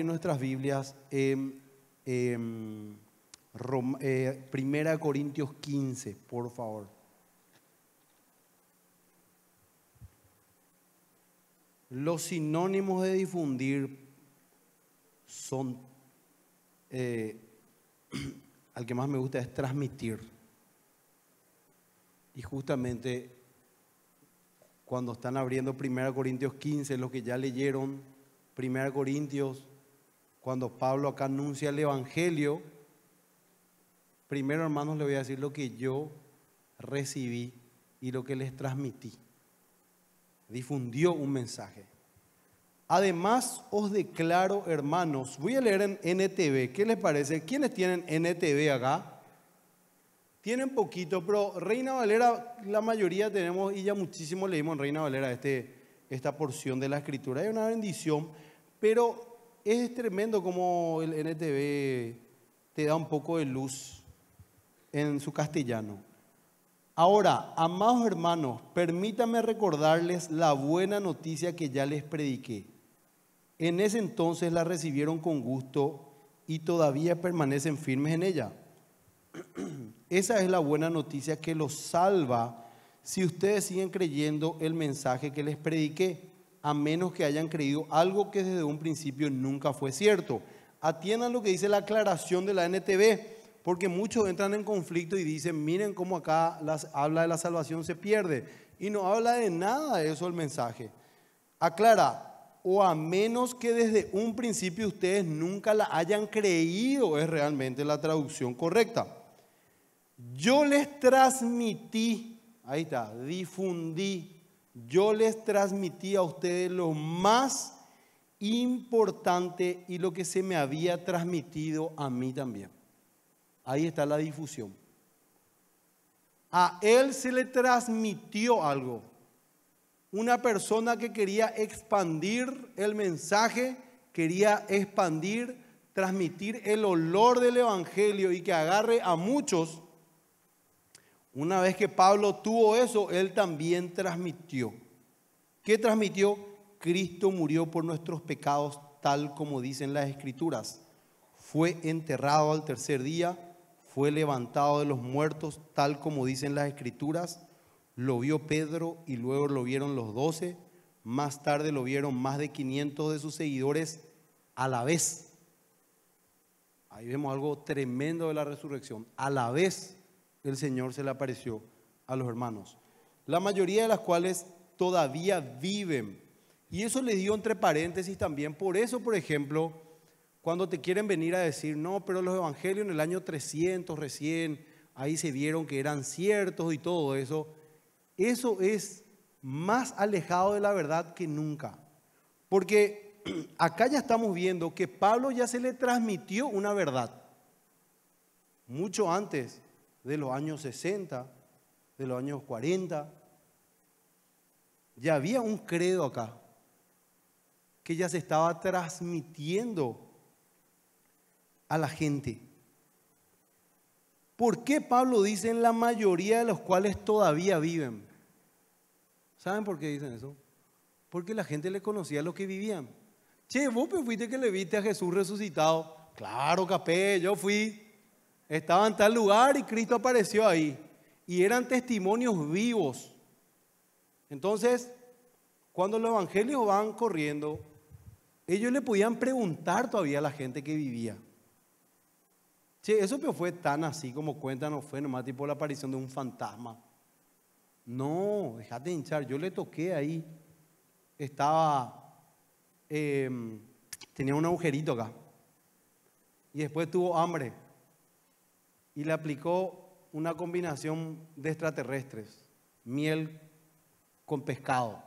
en nuestras Biblias eh, Primera Corintios 15, por favor. Los sinónimos de difundir son, eh, al que más me gusta es transmitir. Y justamente cuando están abriendo Primera Corintios 15, los que ya leyeron Primera Corintios cuando Pablo acá anuncia el Evangelio, primero hermanos le voy a decir lo que yo recibí y lo que les transmití. Difundió un mensaje. Además os declaro, hermanos, voy a leer en NTV, ¿qué les parece? ¿Quiénes tienen NTV acá? Tienen poquito, pero Reina Valera, la mayoría tenemos y ya muchísimo leímos en Reina Valera este, esta porción de la escritura. Hay una bendición, pero es tremendo como el NTV te da un poco de luz en su castellano. Ahora, amados hermanos, permítame recordarles la buena noticia que ya les prediqué. En ese entonces la recibieron con gusto y todavía permanecen firmes en ella. Esa es la buena noticia que los salva si ustedes siguen creyendo el mensaje que les prediqué a menos que hayan creído algo que desde un principio nunca fue cierto. Atiendan lo que dice la aclaración de la NTV, porque muchos entran en conflicto y dicen, miren cómo acá habla de la salvación se pierde. Y no habla de nada de eso el mensaje. Aclara, o a menos que desde un principio ustedes nunca la hayan creído, es realmente la traducción correcta. Yo les transmití, ahí está, difundí yo les transmití a ustedes lo más importante y lo que se me había transmitido a mí también. Ahí está la difusión. A él se le transmitió algo. Una persona que quería expandir el mensaje, quería expandir, transmitir el olor del Evangelio y que agarre a muchos una vez que Pablo tuvo eso, él también transmitió. ¿Qué transmitió? Cristo murió por nuestros pecados tal como dicen las escrituras. Fue enterrado al tercer día, fue levantado de los muertos tal como dicen las escrituras. Lo vio Pedro y luego lo vieron los doce. Más tarde lo vieron más de 500 de sus seguidores a la vez. Ahí vemos algo tremendo de la resurrección. A la vez el Señor se le apareció a los hermanos, la mayoría de las cuales todavía viven. Y eso le dio entre paréntesis también. Por eso, por ejemplo, cuando te quieren venir a decir, no, pero los evangelios en el año 300 recién, ahí se vieron que eran ciertos y todo eso, eso es más alejado de la verdad que nunca. Porque acá ya estamos viendo que Pablo ya se le transmitió una verdad, mucho antes de los años 60, de los años 40. Ya había un credo acá que ya se estaba transmitiendo a la gente. ¿Por qué Pablo dice en la mayoría de los cuales todavía viven? ¿Saben por qué dicen eso? Porque la gente le conocía lo que vivían. Che, vos fuiste que le viste a Jesús resucitado. Claro, capé, yo fui. Estaba en tal lugar y Cristo apareció ahí. Y eran testimonios vivos. Entonces, cuando los evangelios van corriendo, ellos le podían preguntar todavía a la gente que vivía. Che, eso fue tan así como cuentan, no fue nomás tipo la aparición de un fantasma. No, déjate hinchar, yo le toqué ahí. Estaba, em, tenía un agujerito acá. Y después tuvo hambre y le aplicó una combinación de extraterrestres, miel con pescado.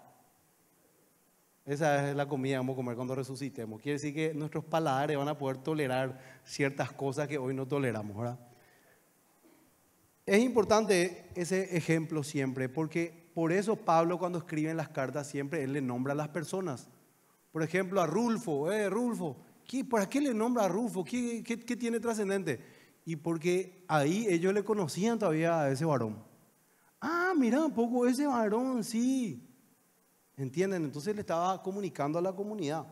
Esa es la comida que vamos a comer cuando resucitemos. Quiere decir que nuestros paladares van a poder tolerar ciertas cosas que hoy no toleramos, ¿verdad? Es importante ese ejemplo siempre, porque por eso Pablo cuando escribe en las cartas siempre él le nombra a las personas. Por ejemplo a Rulfo, eh, Rulfo, ¿qué, ¿para qué le nombra a Rulfo? qué tiene trascendente? Y porque ahí ellos le conocían todavía a ese varón. Ah, mira, un poco ese varón, sí. ¿Entienden? Entonces le estaba comunicando a la comunidad.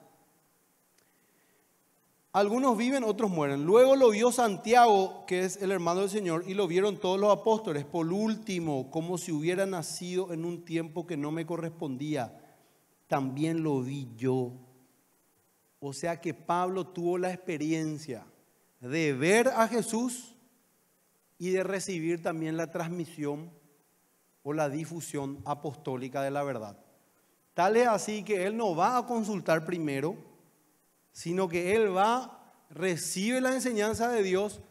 Algunos viven, otros mueren. Luego lo vio Santiago, que es el hermano del Señor, y lo vieron todos los apóstoles. Por último, como si hubiera nacido en un tiempo que no me correspondía, también lo vi yo. O sea que Pablo tuvo la experiencia de ver a Jesús y de recibir también la transmisión o la difusión apostólica de la verdad. Tal es así que él no va a consultar primero, sino que él va, recibe la enseñanza de Dios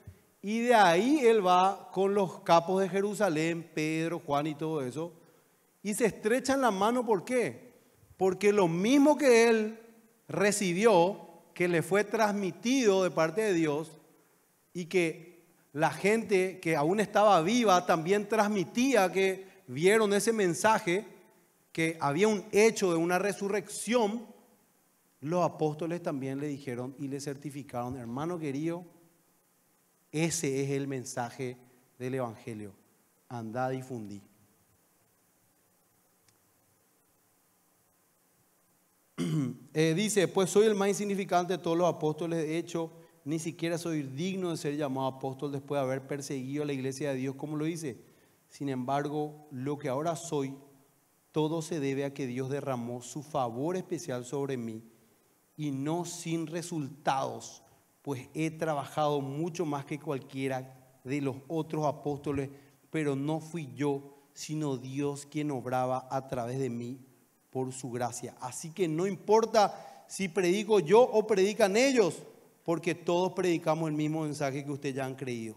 y de ahí él va con los capos de Jerusalén, Pedro, Juan y todo eso, y se estrechan la mano, ¿por qué? Porque lo mismo que él recibió, que le fue transmitido de parte de Dios, y que la gente que aún estaba viva también transmitía que vieron ese mensaje, que había un hecho de una resurrección, los apóstoles también le dijeron y le certificaron, hermano querido, ese es el mensaje del Evangelio. Andá, difundí. Eh, dice, pues soy el más insignificante de todos los apóstoles, de hecho, ni siquiera soy digno de ser llamado apóstol después de haber perseguido a la iglesia de Dios, como lo dice. Sin embargo, lo que ahora soy, todo se debe a que Dios derramó su favor especial sobre mí y no sin resultados, pues he trabajado mucho más que cualquiera de los otros apóstoles, pero no fui yo, sino Dios quien obraba a través de mí por su gracia. Así que no importa si predico yo o predican ellos, porque todos predicamos el mismo mensaje que ustedes ya han creído.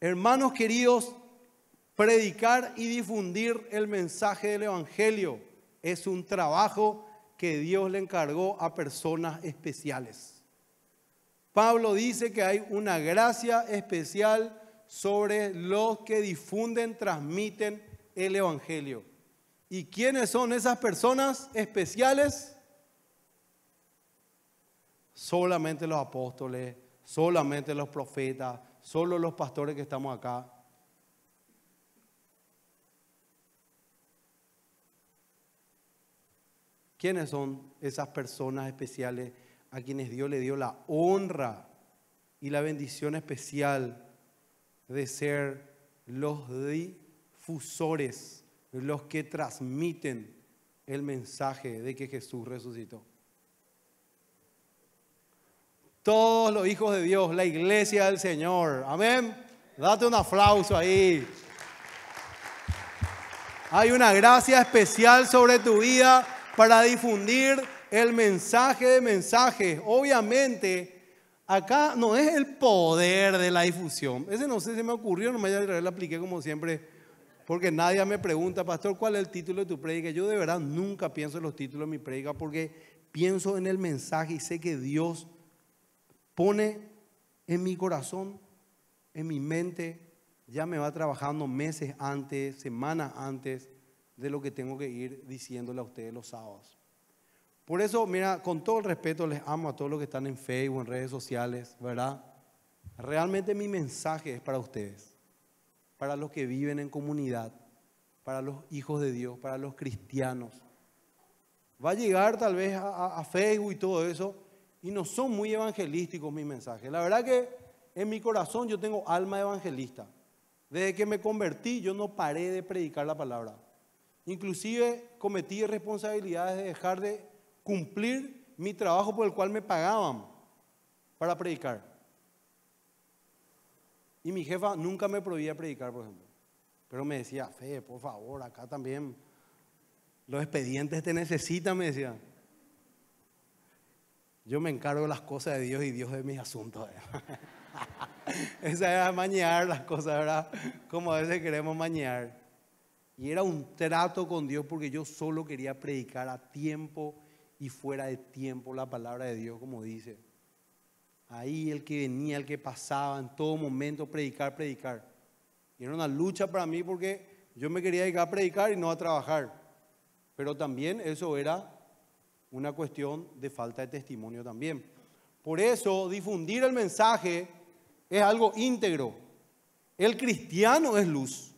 Hermanos queridos, predicar y difundir el mensaje del Evangelio es un trabajo que Dios le encargó a personas especiales. Pablo dice que hay una gracia especial sobre los que difunden, transmiten el Evangelio. ¿Y quiénes son esas personas especiales? solamente los apóstoles, solamente los profetas, solo los pastores que estamos acá. ¿Quiénes son esas personas especiales a quienes Dios le dio la honra y la bendición especial de ser los difusores, los que transmiten el mensaje de que Jesús resucitó? todos los hijos de Dios, la iglesia del Señor. Amén. Date un aplauso ahí. Hay una gracia especial sobre tu vida para difundir el mensaje de mensajes. Obviamente, acá no es el poder de la difusión. Ese no sé, se me ocurrió, no me haya Lo apliqué como siempre. Porque nadie me pregunta, pastor, ¿cuál es el título de tu predica? Yo de verdad nunca pienso en los títulos de mi predica porque pienso en el mensaje y sé que Dios pone en mi corazón, en mi mente, ya me va trabajando meses antes, semanas antes de lo que tengo que ir diciéndole a ustedes los sábados. Por eso, mira, con todo el respeto les amo a todos los que están en Facebook, en redes sociales, ¿verdad? Realmente mi mensaje es para ustedes, para los que viven en comunidad, para los hijos de Dios, para los cristianos. Va a llegar tal vez a, Facebook y todo eso, y no son muy evangelísticos mis mensajes. La verdad que en mi corazón yo tengo alma evangelista. Desde que me convertí yo no paré de predicar la palabra. Inclusive cometí responsabilidades de dejar de cumplir mi trabajo por el cual me pagaban para predicar. Y mi jefa nunca me prohibía predicar, por ejemplo. Pero me decía, Fe, por favor, acá también los expedientes te necesitan, me decía. Yo me encargo de las cosas de Dios y Dios de mis asuntos. ¿eh? Esa era mañear las cosas, ¿verdad? Como a veces queremos mañear. Y era un trato con Dios porque yo solo quería predicar a tiempo y fuera de tiempo la palabra de Dios, como dice. Ahí el que venía, el que pasaba, en todo momento, predicar, predicar. Y era una lucha para mí porque yo me quería dedicar a predicar y no a trabajar. Pero también eso era una cuestión de falta de testimonio también. Por eso difundir el mensaje es algo íntegro. El cristiano es luz.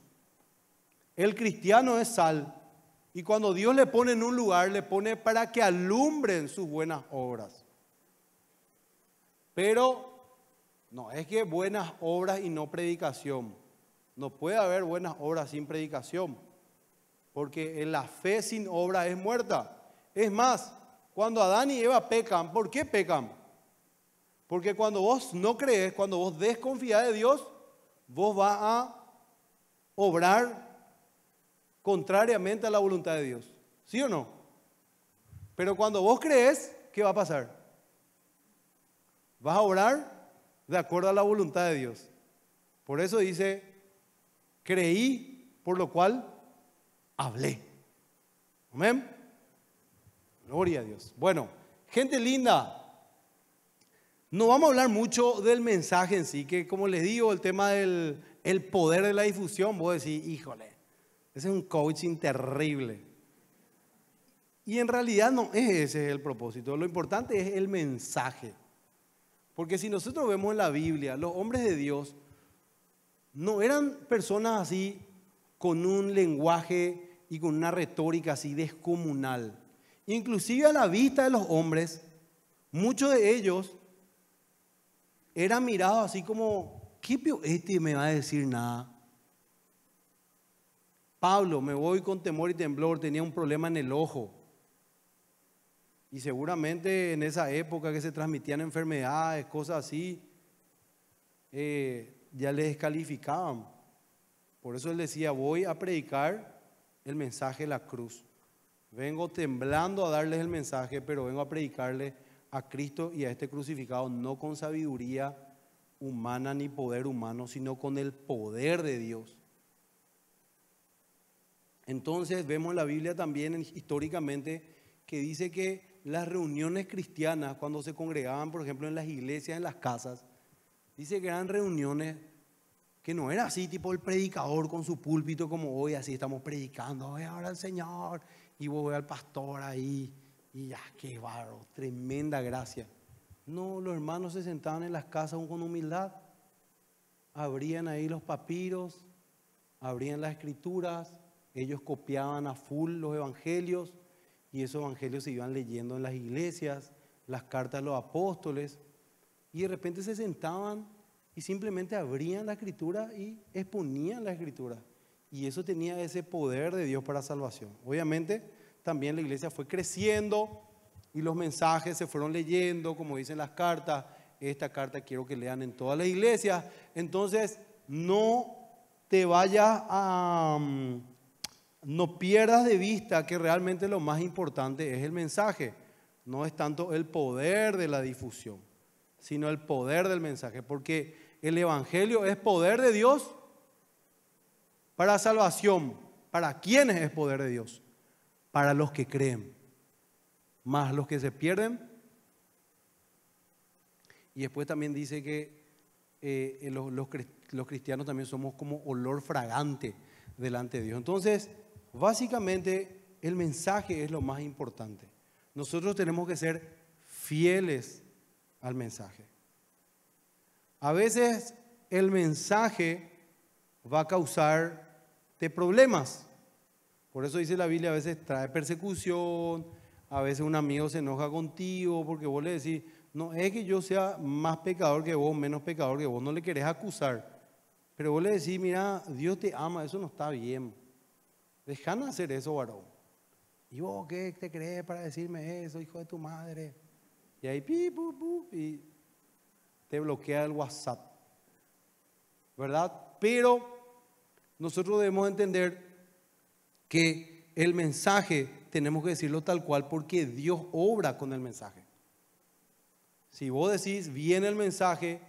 El cristiano es sal. Y cuando Dios le pone en un lugar, le pone para que alumbren sus buenas obras. Pero no es que buenas obras y no predicación. No puede haber buenas obras sin predicación. Porque la fe sin obra es muerta. Es más, cuando Adán y Eva pecan, ¿por qué pecan? Porque cuando vos no crees, cuando vos desconfías de Dios, vos vas a obrar contrariamente a la voluntad de Dios. ¿Sí o no? Pero cuando vos crees, ¿qué va a pasar? Vas a obrar de acuerdo a la voluntad de Dios. Por eso dice, creí, por lo cual hablé. Amén. Gloria a Dios. Bueno, gente linda. No vamos a hablar mucho del mensaje en sí, que como les digo, el tema del el poder de la difusión, vos decís, híjole, ese es un coaching terrible. Y en realidad no es ese el propósito. Lo importante es el mensaje. Porque si nosotros vemos en la Biblia, los hombres de Dios no eran personas así con un lenguaje y con una retórica así descomunal inclusive a la vista de los hombres, muchos de ellos eran mirados así como, ¿qué pio este me va a decir nada? Pablo, me voy con temor y temblor, tenía un problema en el ojo. Y seguramente en esa época que se transmitían enfermedades, cosas así, eh, ya les descalificaban. Por eso él decía, voy a predicar el mensaje de la cruz. Vengo temblando a darles el mensaje, pero vengo a predicarle a Cristo y a este crucificado no con sabiduría humana ni poder humano, sino con el poder de Dios. Entonces vemos en la Biblia también históricamente que dice que las reuniones cristianas, cuando se congregaban, por ejemplo, en las iglesias, en las casas, dice que eran reuniones que no era así, tipo el predicador con su púlpito como hoy, así estamos predicando, ahora el Señor, y vos al pastor ahí y ya, qué barro, tremenda gracia. No, los hermanos se sentaban en las casas con humildad, abrían ahí los papiros, abrían las escrituras, ellos copiaban a full los evangelios y esos evangelios se iban leyendo en las iglesias, las cartas de los apóstoles y de repente se sentaban y simplemente abrían la escritura y exponían la escritura. Y eso tenía ese poder de Dios para salvación. Obviamente, también la iglesia fue creciendo y los mensajes se fueron leyendo, como dicen las cartas. Esta carta quiero que lean en todas las iglesias. Entonces, no te vayas a... Mm, no pierdas de vista que realmente lo más importante es el mensaje. No es tanto el poder de la difusión, sino el poder del mensaje. Porque el Evangelio es poder de Dios para salvación. ¿Para quiénes es poder de Dios? Para los que creen. Más los que se pierden. Y después también dice que eh, eh, los cristianos también somos como olor fragante delante de Dios. Entonces, básicamente el mensaje es lo más importante. Nosotros tenemos que ser fieles al mensaje. A veces el mensaje va a causar te problemas. Por eso dice la Biblia, a veces trae persecución, a veces un amigo se enoja contigo porque vos le decís, no es que yo sea más pecador que vos, menos pecador que vos, no le querés acusar. Pero vos le decís, mira, Dios te ama, eso no está bien. Dejan hacer eso, varón. ¿Y vos qué te crees para decirme eso, hijo de tu madre? Y ahí, pi, y te bloquea el WhatsApp. ¿Verdad? Pero nosotros debemos entender que el mensaje tenemos que decirlo tal cual porque Dios obra con el mensaje. Si vos decís, viene el mensaje,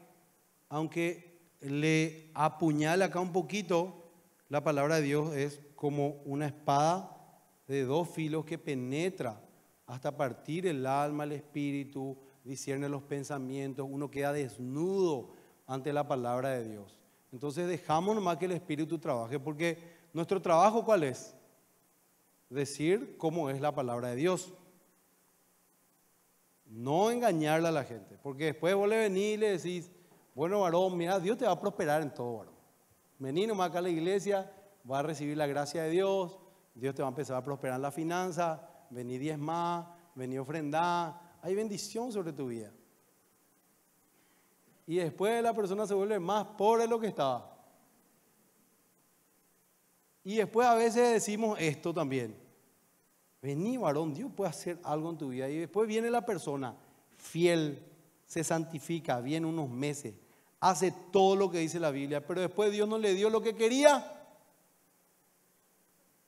aunque le apuñala acá un poquito, la palabra de Dios es como una espada de dos filos que penetra hasta partir el alma, el espíritu, discierne los pensamientos, uno queda desnudo ante la palabra de Dios. Entonces dejamos nomás que el Espíritu trabaje, porque nuestro trabajo cuál es? Decir cómo es la palabra de Dios. No engañarle a la gente, porque después vos le venís y le decís, bueno varón, mira, Dios te va a prosperar en todo varón. Vení nomás acá a la iglesia, va a recibir la gracia de Dios, Dios te va a empezar a prosperar en la finanza, vení diez más, vení ofrendar, hay bendición sobre tu vida y después la persona se vuelve más pobre de lo que estaba. Y después a veces decimos esto también. Vení, varón, Dios puede hacer algo en tu vida. Y después viene la persona fiel, se santifica, viene unos meses, hace todo lo que dice la Biblia, pero después Dios no le dio lo que quería.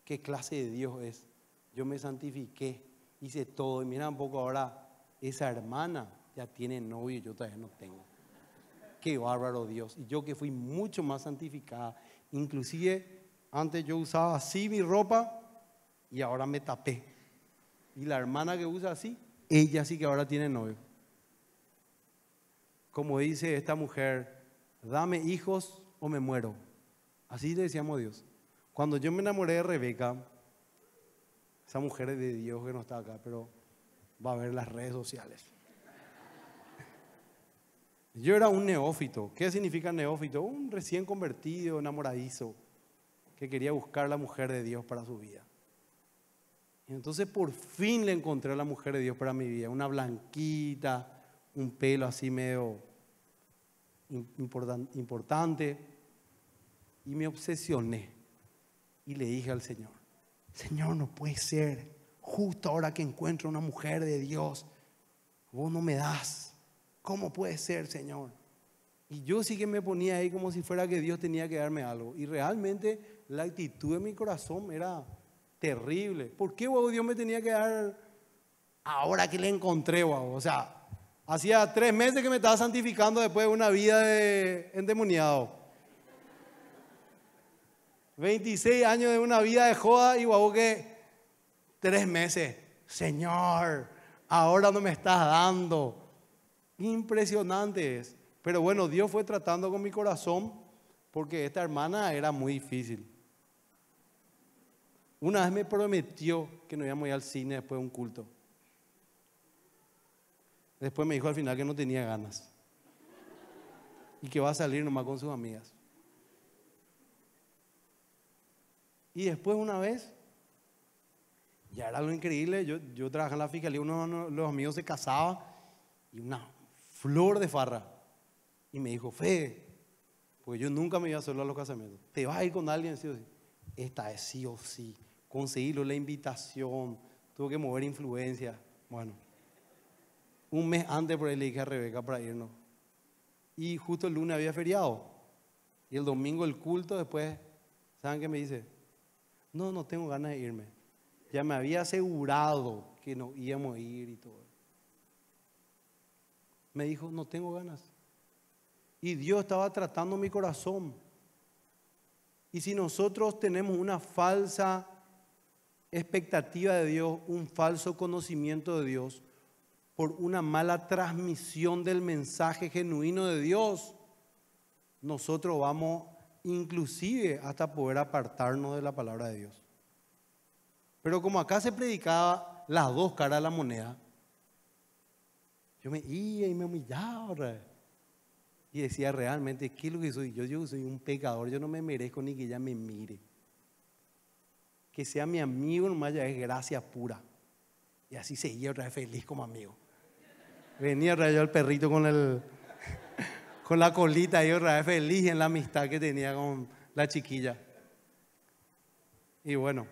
¿Qué clase de Dios es? Yo me santifiqué, hice todo. Y mira un poco ahora, esa hermana ya tiene novio y yo todavía no tengo qué bárbaro Dios. Y yo que fui mucho más santificada, inclusive antes yo usaba así mi ropa y ahora me tapé. Y la hermana que usa así, ella sí que ahora tiene novio. Como dice esta mujer, dame hijos o me muero. Así le decíamos a Dios. Cuando yo me enamoré de Rebeca, esa mujer de Dios que no está acá, pero va a ver las redes sociales. Yo era un neófito. ¿Qué significa neófito? Un recién convertido, enamoradizo, que quería buscar la mujer de Dios para su vida. Y entonces por fin le encontré a la mujer de Dios para mi vida. Una blanquita, un pelo así medio importante. Y me obsesioné. Y le dije al Señor, Señor, no puede ser. Justo ahora que encuentro una mujer de Dios, vos no me das. ¿Cómo puede ser, Señor? Y yo sí que me ponía ahí como si fuera que Dios tenía que darme algo. Y realmente la actitud de mi corazón era terrible. ¿Por qué, guau, Dios me tenía que dar ahora que le encontré, guau? O sea, hacía tres meses que me estaba santificando después de una vida de endemoniado. 26 años de una vida de joda y guau que tres meses. Señor, ahora no me estás dando impresionantes, es. Pero bueno, Dios fue tratando con mi corazón porque esta hermana era muy difícil. Una vez me prometió que nos íbamos a ir al cine después de un culto. Después me dijo al final que no tenía ganas. Y que va a salir nomás con sus amigas. Y después una vez, ya era algo increíble, yo, yo trabajaba en la fiscalía, uno de los amigos se casaba y una flor de farra. Y me dijo, fe porque yo nunca me iba solo a los casamientos. Te vas a ir con alguien, sí o sí. Esta es sí o sí. Conseguirlo, la invitación. Tuve que mover influencia. Bueno, un mes antes por ahí le dije a Rebeca para irnos. Y justo el lunes había feriado. Y el domingo el culto después, ¿saben qué me dice? No, no tengo ganas de irme. Ya me había asegurado que no íbamos a ir y todo me dijo, no tengo ganas. Y Dios estaba tratando mi corazón. Y si nosotros tenemos una falsa expectativa de Dios, un falso conocimiento de Dios, por una mala transmisión del mensaje genuino de Dios, nosotros vamos inclusive hasta poder apartarnos de la palabra de Dios. Pero como acá se predicaba las dos caras de la moneda, yo me iba y me humillaba. Y decía realmente, ¿qué es lo que soy? Yo, yo soy un pecador, yo no me merezco ni que ella me mire. Que sea mi amigo nomás ya es gracia pura. Y así seguía otra vez feliz como amigo. Venía yo el perrito con, el, con la colita y otra vez feliz en la amistad que tenía con la chiquilla. Y bueno,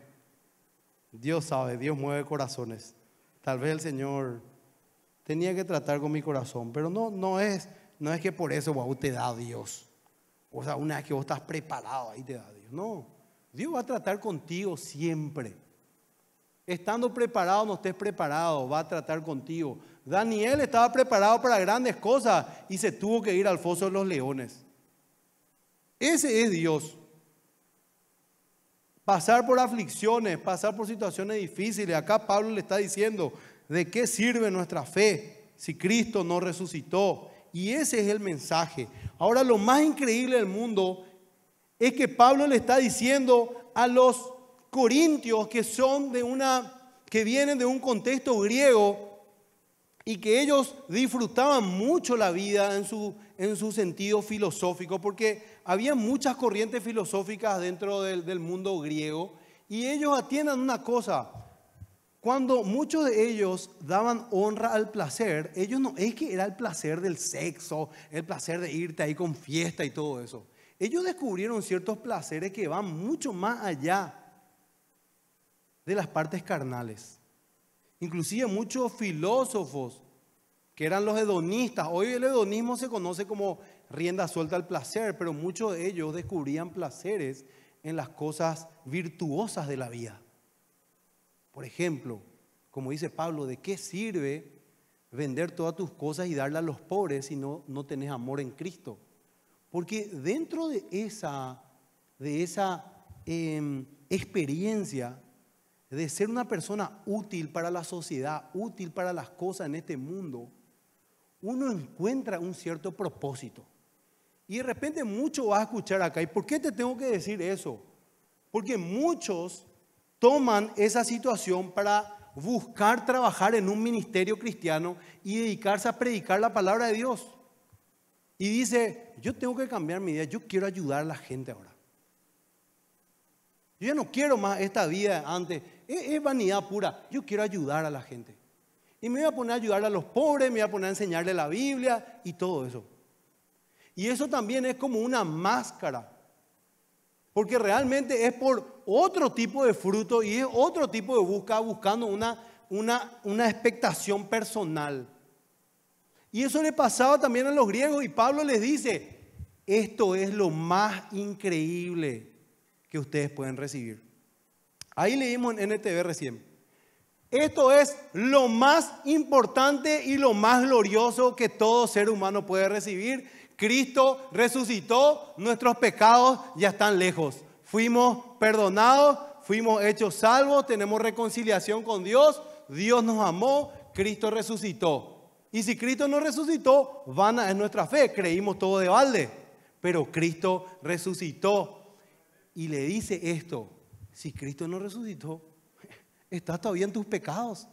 Dios sabe, Dios mueve corazones. Tal vez el Señor tenía que tratar con mi corazón. Pero no, no, es, no es que por eso, te da Dios. O sea, una vez que vos estás preparado, ahí te da Dios. No, Dios va a tratar contigo siempre. Estando preparado, no estés preparado, va a tratar contigo. Daniel estaba preparado para grandes cosas y se tuvo que ir al foso de los leones. Ese es Dios. Pasar por aflicciones, pasar por situaciones difíciles. Acá Pablo le está diciendo, ¿De qué sirve nuestra fe si Cristo no resucitó? Y ese es el mensaje. Ahora lo más increíble del mundo es que Pablo le está diciendo a los corintios que son de una que vienen de un contexto griego y que ellos disfrutaban mucho la vida en su, en su sentido filosófico, porque había muchas corrientes filosóficas dentro del, del mundo griego, y ellos atiendan una cosa, cuando muchos de ellos daban honra al placer, ellos no, es que era el placer del sexo, el placer de irte ahí con fiesta y todo eso. Ellos descubrieron ciertos placeres que van mucho más allá de las partes carnales. Inclusive muchos filósofos que eran los hedonistas, hoy el hedonismo se conoce como rienda suelta al placer, pero muchos de ellos descubrían placeres en las cosas virtuosas de la vida. Por ejemplo, como dice Pablo, ¿de qué sirve vender todas tus cosas y darlas a los pobres si no, no tenés amor en Cristo? Porque dentro de esa, de esa em, experiencia de ser una persona útil para la sociedad, útil para las cosas en este mundo, uno encuentra un cierto propósito. Y de repente mucho vas a escuchar acá, ¿y por qué te tengo que decir eso? Porque muchos toman esa situación para buscar trabajar en un ministerio cristiano y dedicarse a predicar la palabra de Dios. Y dice, yo tengo que cambiar mi vida, yo quiero ayudar a la gente ahora. Yo ya no quiero más esta vida antes, es, es vanidad pura, yo quiero ayudar a la gente. Y me voy a poner a ayudar a los pobres, me voy a poner a enseñarle la Biblia y todo eso. Y eso también es como una máscara, porque realmente es por otro tipo de fruto y otro tipo de busca buscando una, una, una expectación personal. Y eso le pasaba también a los griegos y Pablo les dice, esto es lo más increíble que ustedes pueden recibir. Ahí leímos en NTV recién. Esto es lo más importante y lo más glorioso que todo ser humano puede recibir. Cristo resucitó, nuestros pecados ya están lejos. Fuimos perdonados, fuimos hechos salvos, tenemos reconciliación con Dios, Dios nos amó, Cristo resucitó. Y si Cristo no resucitó, vana es nuestra fe, creímos todo de balde. Pero Cristo resucitó y le dice esto, si Cristo no resucitó, estás todavía en tus pecados.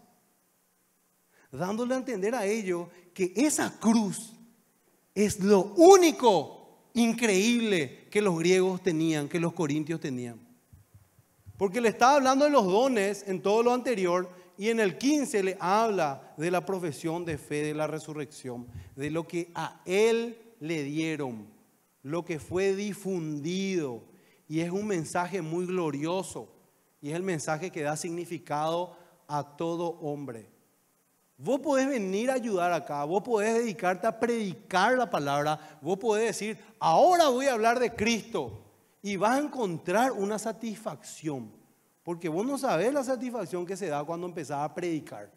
Dándole a entender a ellos que esa cruz es lo único increíble que los griegos tenían, que los corintios tenían. Porque le estaba hablando de los dones en todo lo anterior y en el 15 le habla de la profesión de fe, de la resurrección, de lo que a él le dieron, lo que fue difundido. Y es un mensaje muy glorioso y es el mensaje que da significado a todo hombre. Vos podés venir a ayudar acá, vos podés dedicarte a predicar la palabra, vos podés decir, ahora voy a hablar de Cristo y vas a encontrar una satisfacción, porque vos no sabés la satisfacción que se da cuando empezás a predicar,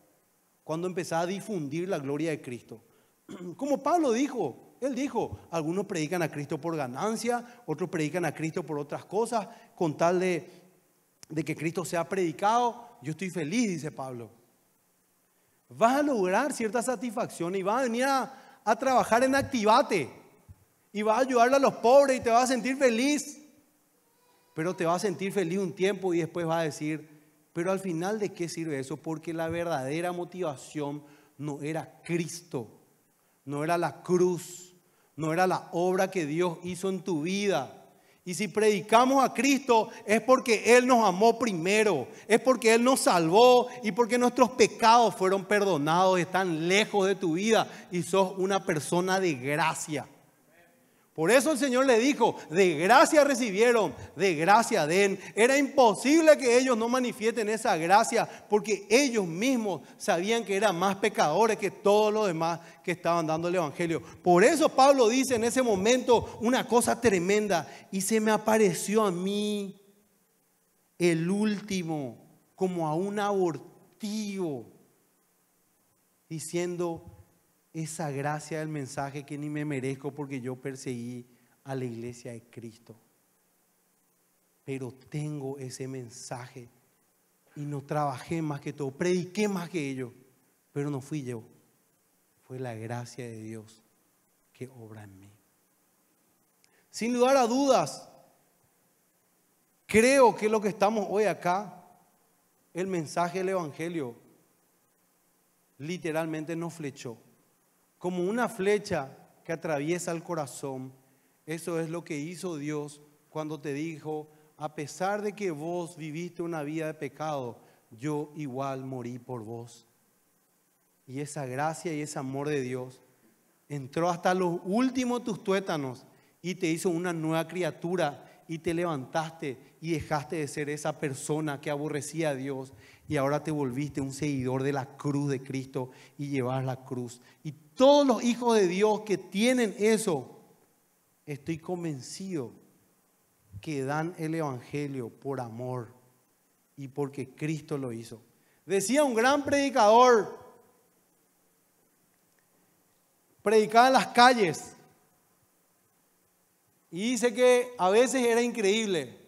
cuando empezás a difundir la gloria de Cristo. Como Pablo dijo, él dijo, algunos predican a Cristo por ganancia, otros predican a Cristo por otras cosas, con tal de, de que Cristo sea predicado, yo estoy feliz, dice Pablo vas a lograr cierta satisfacción y vas a venir a, trabajar en Activate y vas a ayudarle a los pobres y te vas a sentir feliz. Pero te vas a sentir feliz un tiempo y después vas a decir, pero al final de qué sirve eso? Porque la verdadera motivación no era Cristo, no era la cruz, no era la obra que Dios hizo en tu vida y si predicamos a Cristo es porque Él nos amó primero, es porque Él nos salvó y porque nuestros pecados fueron perdonados, están lejos de tu vida y sos una persona de gracia. Por eso el Señor le dijo, de gracia recibieron, de gracia den. Era imposible que ellos no manifiesten esa gracia porque ellos mismos sabían que eran más pecadores que todos los demás que estaban dando el Evangelio. Por eso Pablo dice en ese momento una cosa tremenda y se me apareció a mí el último como a un abortivo diciendo, esa gracia del mensaje que ni me merezco porque yo perseguí a la iglesia de Cristo. Pero tengo ese mensaje y no trabajé más que todo, prediqué más que ello, pero no fui yo. Fue la gracia de Dios que obra en mí. Sin lugar a dudas, creo que lo que estamos hoy acá, el mensaje del Evangelio, literalmente nos flechó como una flecha que atraviesa el corazón. Eso es lo que hizo Dios cuando te dijo, a pesar de que vos viviste una vida de pecado, yo igual morí por vos. Y esa gracia y ese amor de Dios entró hasta los últimos tus tuétanos y te hizo una nueva criatura y te levantaste y dejaste de ser esa persona que aborrecía a Dios y ahora te volviste un seguidor de la cruz de Cristo y llevas la cruz. Y todos los hijos de Dios que tienen eso, estoy convencido que dan el Evangelio por amor y porque Cristo lo hizo. Decía un gran predicador, predicaba en las calles y dice que a veces era increíble.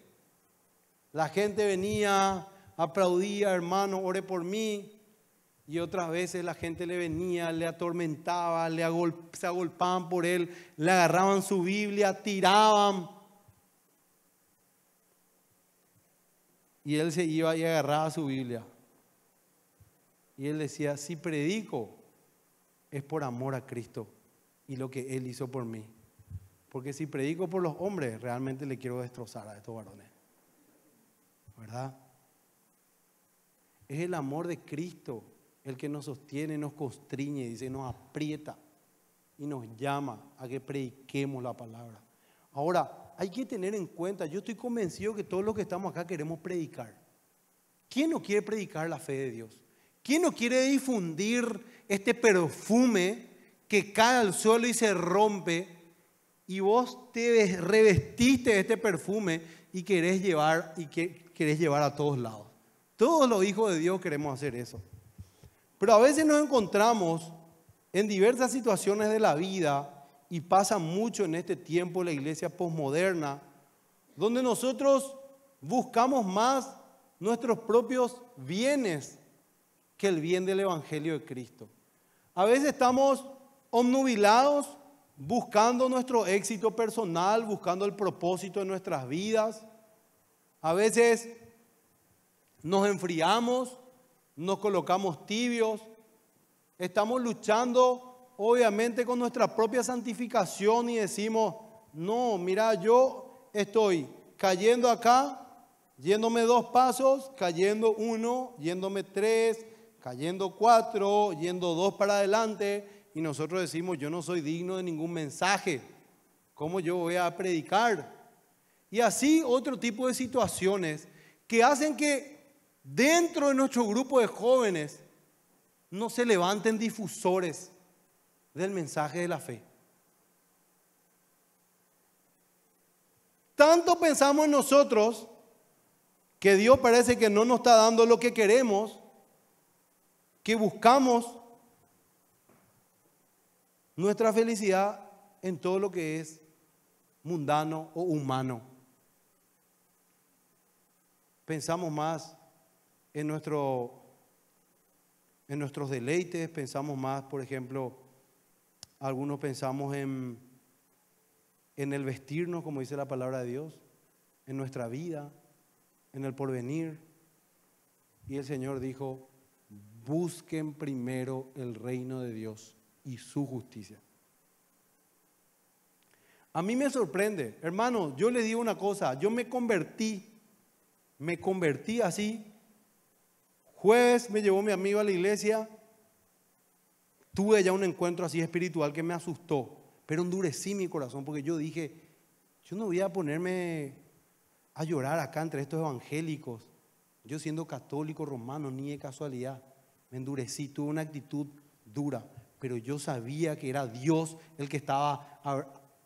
La gente venía, aplaudía, hermano, ore por mí. Y otras veces la gente le venía, le atormentaba, le se agolpaban por él, le agarraban su Biblia, tiraban. Y él se iba y agarraba su Biblia. Y él decía, si predico, es por amor a Cristo y lo que él hizo por mí. Porque si predico por los hombres, realmente le quiero destrozar a estos varones. ¿Verdad? Es el amor de Cristo el que nos sostiene, nos constriñe, dice, nos aprieta y nos llama a que prediquemos la palabra. Ahora, hay que tener en cuenta, yo estoy convencido que todos los que estamos acá queremos predicar. ¿Quién no quiere predicar la fe de Dios? ¿Quién no quiere difundir este perfume que cae al suelo y se rompe? Y vos te revestiste de este perfume y querés llevar, y que, querés llevar a todos lados. Todos los hijos de Dios queremos hacer eso. Pero a veces nos encontramos en diversas situaciones de la vida y pasa mucho en este tiempo la iglesia posmoderna, donde nosotros buscamos más nuestros propios bienes que el bien del Evangelio de Cristo. A veces estamos omnubilados buscando nuestro éxito personal, buscando el propósito de nuestras vidas. A veces nos enfriamos nos colocamos tibios, estamos luchando obviamente con nuestra propia santificación y decimos, no, mira, yo estoy cayendo acá, yéndome dos pasos, cayendo uno, yéndome tres, cayendo cuatro, yendo dos para adelante, y nosotros decimos, yo no soy digno de ningún mensaje, ¿cómo yo voy a predicar? Y así otro tipo de situaciones que hacen que dentro de nuestro grupo de jóvenes no se levanten difusores del mensaje de la fe. Tanto pensamos en nosotros que Dios parece que no nos está dando lo que queremos, que buscamos nuestra felicidad en todo lo que es mundano o humano. Pensamos más en, en nuestros deleites, pensamos más, por ejemplo, algunos pensamos en, en el vestirnos, como dice la palabra de Dios, en nuestra vida, en el porvenir. Y el Señor dijo, busquen primero el reino de Dios y su justicia. A mí me sorprende, hermano, yo le digo una cosa, yo me convertí, me convertí así Jueves me llevó mi amigo a la iglesia. Tuve ya un encuentro así espiritual que me asustó, pero endurecí mi corazón porque yo dije, yo no voy a ponerme a llorar acá entre estos evangélicos. Yo siendo católico romano, ni de casualidad, me endurecí, tuve una actitud dura, pero yo sabía que era Dios el que estaba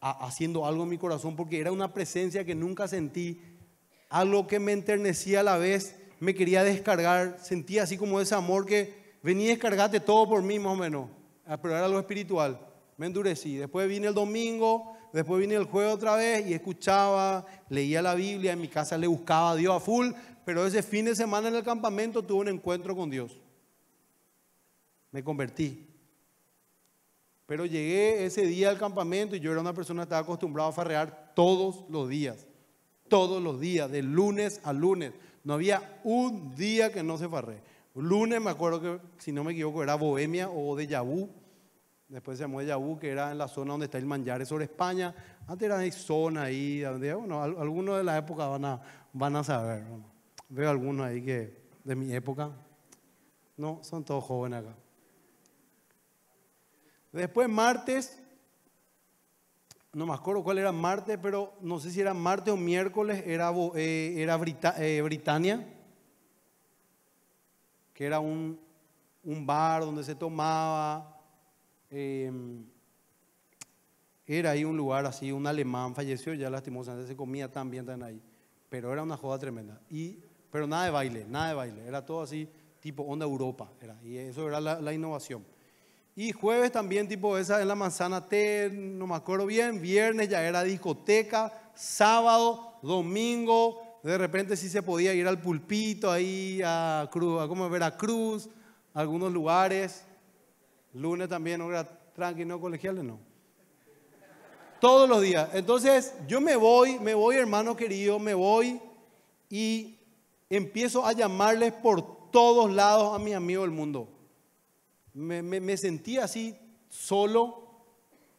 haciendo algo en mi corazón porque era una presencia que nunca sentí, algo que me enternecía a la vez me quería descargar, sentía así como ese amor que vení descargarte todo por mí más o menos, a probar algo espiritual. Me endurecí. Después vine el domingo, después vine el jueves otra vez y escuchaba, leía la Biblia, en mi casa le buscaba a Dios a full, pero ese fin de semana en el campamento tuve un encuentro con Dios. Me convertí. Pero llegué ese día al campamento y yo era una persona que estaba acostumbrada a farrear todos los días. Todos los días, de lunes a lunes. No había un día que no se farré. Lunes me acuerdo que, si no me equivoco, era Bohemia o de Yabú. Después se llamó Yabú, que era en la zona donde está el Manjar, sobre España. Antes era de zona ahí, bueno, algunos de la época van a, van a saber. Veo algunos ahí que de mi época. No, son todos jóvenes acá. Después martes no me acuerdo cuál era Marte, pero no sé si era Marte o miércoles, era, eh, era eh, Britania, que era un, bar donde se tomaba. Em, era ahí un lugar así, un alemán falleció, ya lastimosamente se comía también, tan ahí. Pero era una joda tremenda. Y, pero nada de baile, nada de baile. Era todo así, tipo onda Europa. Era. Y eso era la, la innovación. Y jueves también tipo esa es la manzana T, no me acuerdo bien. Viernes ya era discoteca. Sábado, domingo, de repente sí se podía ir al pulpito ahí a, Cruz, a Veracruz, a algunos lugares. Lunes también, no era tranqui, no colegiales, no. Todos los días. Entonces yo me voy, me voy hermano querido, me voy y empiezo a llamarles por todos lados a mi amigo del mundo me, sentía así solo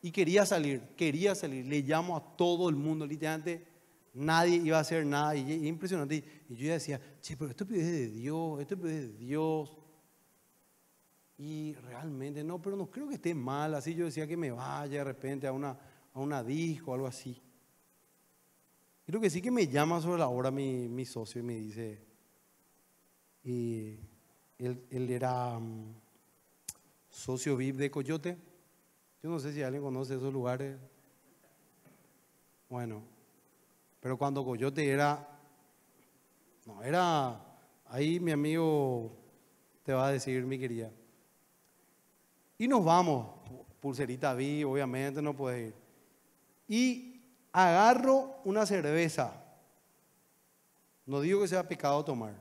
y quería salir, quería salir. Le llamo a todo el mundo, literalmente nadie iba a hacer nada. Y, impresionante. Y yo decía, che, pero esto es de Dios, esto es de Dios. Y realmente, no, pero no creo que esté mal. Así yo decía que me vaya de repente a una, a una disco o algo así. Creo que sí que me llama sobre la hora mi, socio y me dice, y él era mm, socio VIP de Coyote. Yo no sé si alguien conoce esos lugares. Bueno, pero cuando Coyote era, no, era, ahí mi amigo te va a decir, mi querida. Y nos vamos, pulserita VIP obviamente no puede ir. Y agarro una cerveza. No digo que sea pecado tomar.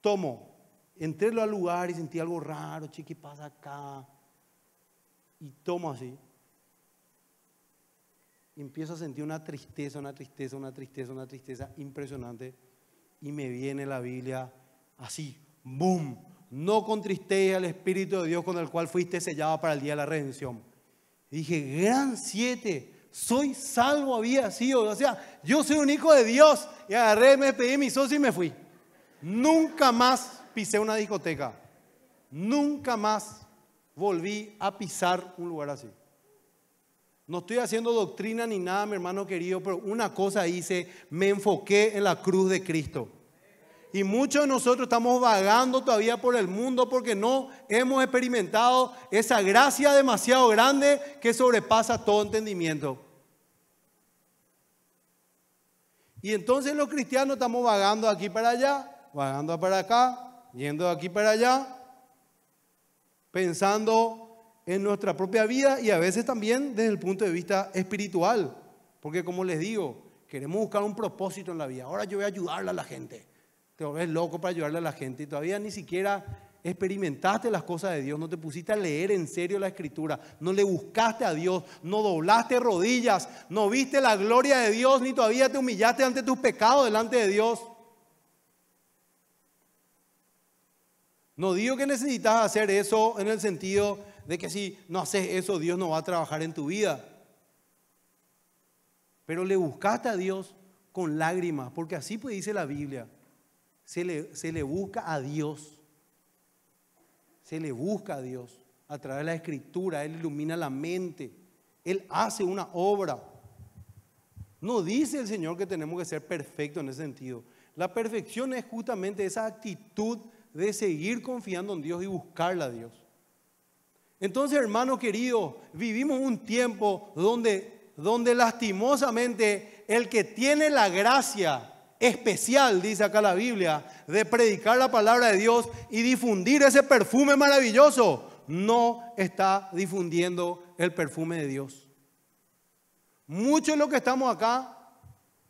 Tomo entré al lugar y sentí algo raro, che, ¿qué pasa acá? Y tomo así. empiezo a sentir una tristeza, una tristeza, una tristeza, una tristeza impresionante. Y me viene la Biblia así, boom. No contristéis al Espíritu de Dios con el cual fuiste sellado para el día de la redención. dije, gran siete, soy salvo, había sido. O sea, yo soy un hijo de Dios. Y agarré, me pedí mi socio y me fui. Nunca más pisé una discoteca. Nunca más volví a pisar un lugar así. No estoy haciendo doctrina ni nada, mi hermano querido, pero una cosa hice, me enfoqué en la cruz de Cristo. Y muchos de nosotros estamos vagando todavía por el mundo porque no hemos experimentado esa gracia demasiado grande que sobrepasa todo entendimiento. Y entonces los cristianos estamos vagando aquí para allá, vagando para acá, yendo de aquí para allá, pensando en nuestra propia vida y a veces también desde el punto de vista espiritual. Porque como les digo, queremos buscar un propósito en la vida. Ahora yo voy a ayudarle a la gente. Te ves loco para ayudarle a la gente y todavía ni siquiera experimentaste las cosas de Dios, no te pusiste a leer en serio la escritura, no le buscaste a Dios, no doblaste rodillas, no viste la gloria de Dios, ni todavía te humillaste ante tus pecados delante de Dios. No digo que necesitas hacer eso en el sentido de que si no haces eso, Dios no va a trabajar en tu vida. Pero le buscaste a Dios con lágrimas, porque así pues dice la Biblia. Se le, se le busca a Dios. Se le busca a Dios a través de la escritura. Él ilumina la mente. Él hace una obra. No dice el Señor que tenemos que ser perfectos en ese sentido. La perfección es justamente esa actitud de seguir confiando en Dios y buscarla a Dios. Entonces, hermano querido, vivimos un tiempo donde, donde lastimosamente el que tiene la gracia especial, dice acá la Biblia, de predicar la palabra de Dios y difundir ese perfume maravilloso, no está difundiendo el perfume de Dios. Muchos de los que estamos acá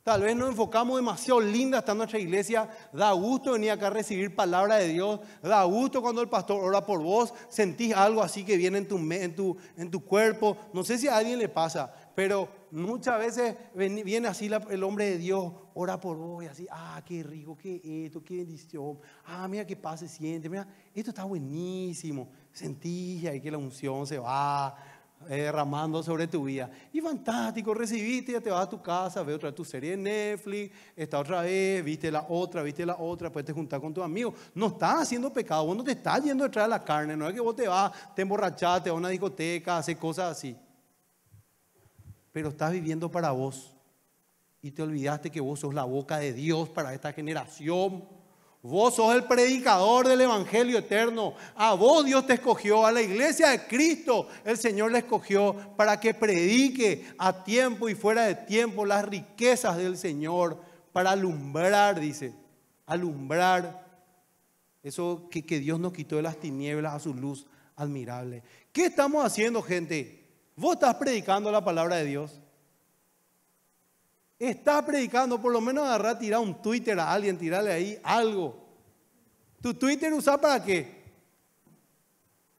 Tal vez nos enfocamos demasiado linda está nuestra iglesia. Da gusto venir acá a recibir palabra de Dios. Da gusto cuando el pastor ora por vos. Sentís algo así que viene en tu, en en tu cuerpo. No sé si a alguien le pasa, pero muchas veces viene así el hombre de Dios, ora por vos y así, ah, qué rico, qué esto, qué bendición. Ah, mira qué paz se siente. Mira, esto está buenísimo. Sentís ahí que la unción se va eh, derramando sobre tu vida. Y fantástico, recibiste, ya te vas a tu casa, Ve otra de tu serie de Netflix, Esta otra vez, viste la otra, viste la otra, puedes te juntar con tus amigos. No estás haciendo pecado, vos no te estás yendo detrás de la carne, no es que vos te vas, te emborrachaste vas a una discoteca, hace cosas así. Pero estás viviendo para vos y te olvidaste que vos sos la boca de Dios para esta generación. Vos sos el predicador del Evangelio eterno. A vos Dios te escogió, a la iglesia de Cristo el Señor le escogió para que predique a tiempo y fuera de tiempo las riquezas del Señor, para alumbrar, dice, alumbrar eso que, Dios nos quitó de las tinieblas a su luz admirable. ¿Qué estamos haciendo, gente? Vos estás predicando la palabra de Dios. Estás predicando, por lo menos agarrar, tirar un Twitter a alguien, tirarle ahí algo. ¿Tu Twitter usa para qué?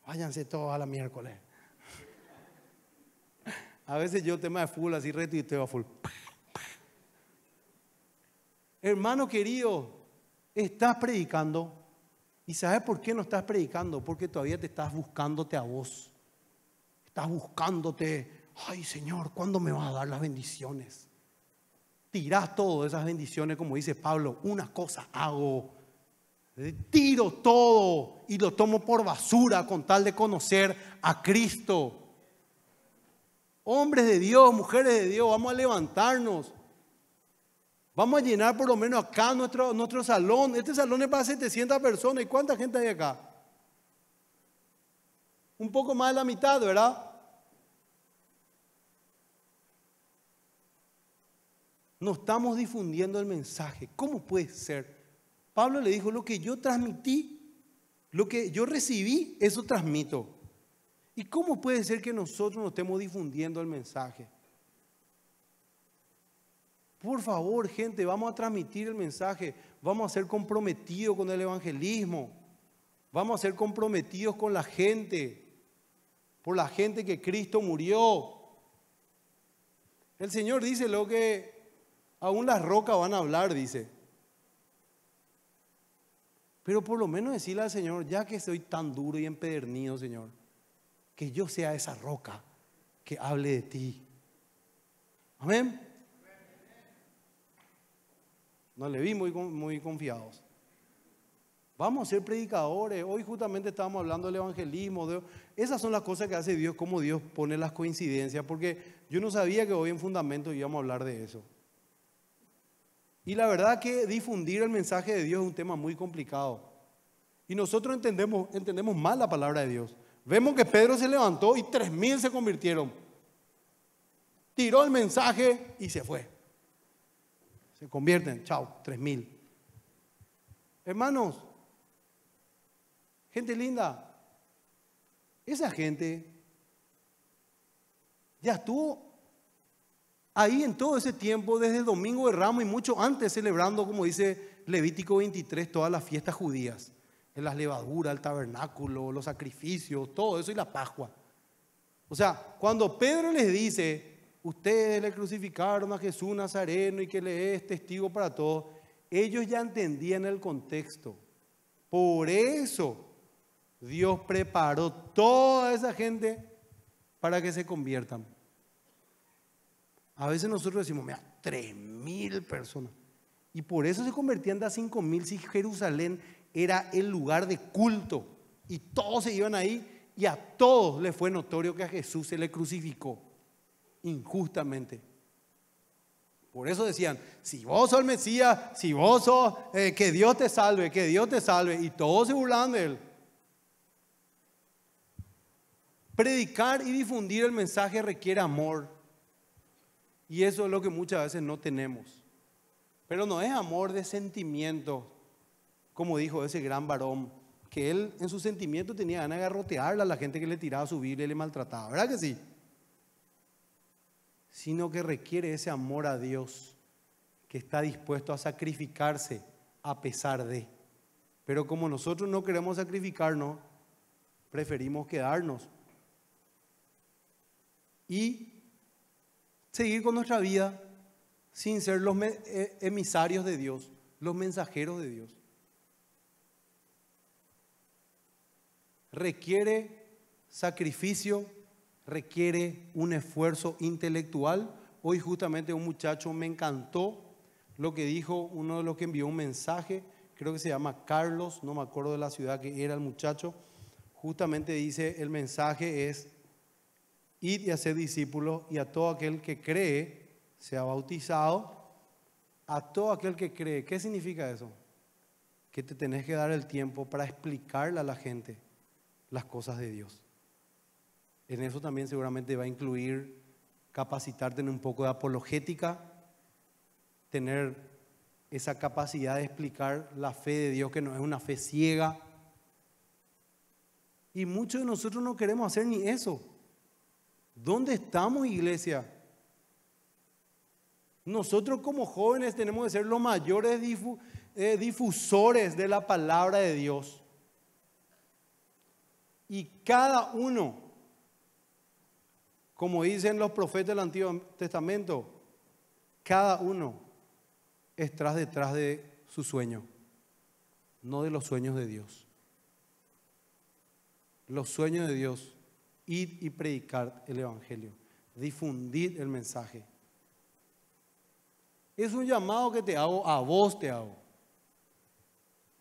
Váyanse todos a la miércoles. A veces yo tema de full, así reto y te va full. Hermano querido, estás predicando. ¿Y sabes por qué no estás predicando? Porque todavía te estás buscándote a vos. Estás buscándote. Ay Señor, ¿cuándo me vas a dar las bendiciones? tirás todas esas bendiciones, como dice Pablo, una cosa hago, eh, tiro todo y lo tomo por basura con tal de conocer a Cristo. Hombres de Dios, mujeres de Dios, vamos a levantarnos. Vamos a llenar por lo menos acá nuestro, nuestro salón. Este salón es para 700 personas. ¿Y cuánta gente hay acá? Un poco más de la mitad, ¿verdad? No estamos difundiendo el mensaje. ¿Cómo puede ser? Pablo le dijo, lo que yo transmití, lo que yo recibí, eso transmito. ¿Y cómo puede ser que nosotros no estemos difundiendo el mensaje? Por favor, gente, vamos a transmitir el mensaje, vamos a ser comprometidos con el evangelismo, vamos a ser comprometidos con la gente, por la gente que Cristo murió. El Señor dice lo que Aún las rocas van a hablar, dice. Pero por lo menos decirle al Señor, ya que soy tan duro y empedernido, Señor, que yo sea esa roca que hable de ti. Amén. No le vi muy, muy confiados. Vamos a ser predicadores. Hoy justamente estábamos hablando del evangelismo. Esas son las cosas que hace Dios, cómo Dios pone las coincidencias, porque yo no sabía que hoy en Fundamento íbamos a hablar de eso. Y la verdad que difundir el mensaje de Dios es un tema muy complicado. Y nosotros entendemos, entendemos mal la palabra de Dios. Vemos que Pedro se levantó y tres mil se convirtieron. Tiró el mensaje y se fue. Se convierten, chao, tres mil. Hermanos, gente linda, esa gente ya estuvo ahí en todo ese tiempo, desde el Domingo de Ramos y mucho antes, celebrando, como dice Levítico 23, todas las fiestas judías, en las levaduras, el tabernáculo, los sacrificios, todo eso y la Pascua. O sea, cuando Pedro les dice, ustedes le crucificaron a Jesús Nazareno y que le es testigo para todos, ellos ya entendían el contexto. Por eso Dios preparó toda esa gente para que se conviertan. A veces nosotros decimos, mira, tres mil personas. Y por eso se convertían a cinco mil si Jerusalén era el lugar de culto. Y todos se iban ahí y a todos les fue notorio que a Jesús se le crucificó injustamente. Por eso decían, si vos sos el Mesías, si vos sos, eh, que Dios te salve, que Dios te salve. Y todos se burlaban de él. Predicar y difundir el mensaje requiere amor, y eso es lo que muchas veces no tenemos. Pero no es amor de sentimiento, como dijo ese gran varón, que él en su sentimiento tenía ganas de garrotear a la gente que le tiraba su Biblia y le maltrataba, ¿verdad que sí? Sino que requiere ese amor a Dios que está dispuesto a sacrificarse a pesar de. Pero como nosotros no queremos sacrificarnos, preferimos quedarnos. Y seguir con nuestra vida sin ser los eh, emisarios de Dios, los mensajeros de Dios. Requiere sacrificio, requiere un esfuerzo intelectual. Hoy justamente un muchacho me encantó lo que dijo uno de los que envió un mensaje, creo que se llama Carlos, no me acuerdo de la ciudad que era el muchacho, justamente dice, el mensaje es, id y ser discípulo y a todo aquel que cree sea bautizado, a todo aquel que cree. ¿Qué significa eso? Que te tenés que dar el tiempo para explicarle a la gente las cosas de Dios. En eso también seguramente va a incluir capacitarte en un poco de apologética, tener esa capacidad de explicar la fe de Dios, que no es una fe ciega. Y muchos de nosotros no queremos hacer ni eso. ¿Dónde estamos, iglesia? Nosotros como jóvenes tenemos que ser los mayores eh, difusores de la palabra de Dios. Y cada uno, como dicen los profetas del Antiguo Testamento, cada uno está detrás de su sueño, no de los sueños de Dios. Los sueños de Dios Id y predicar el Evangelio, Difundir el mensaje. Es un llamado que te hago, a vos te hago.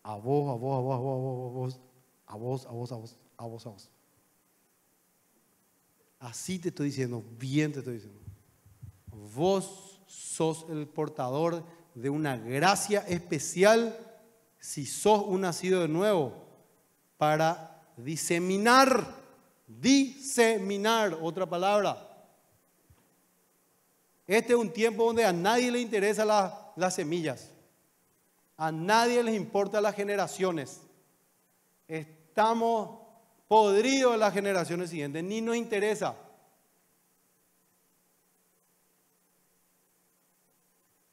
A vos, a vos, a vos, a vos, a vos, a vos, a vos, a vos, a vos, a vos. Así te estoy diciendo, bien te estoy diciendo. Vos sos el portador de una gracia especial si sos un nacido de nuevo para diseminar Diseminar, otra palabra. Este es un tiempo donde a nadie le interesan las semillas. A nadie les importa las generaciones. Estamos podridos de las generaciones siguientes. Ni nos interesa.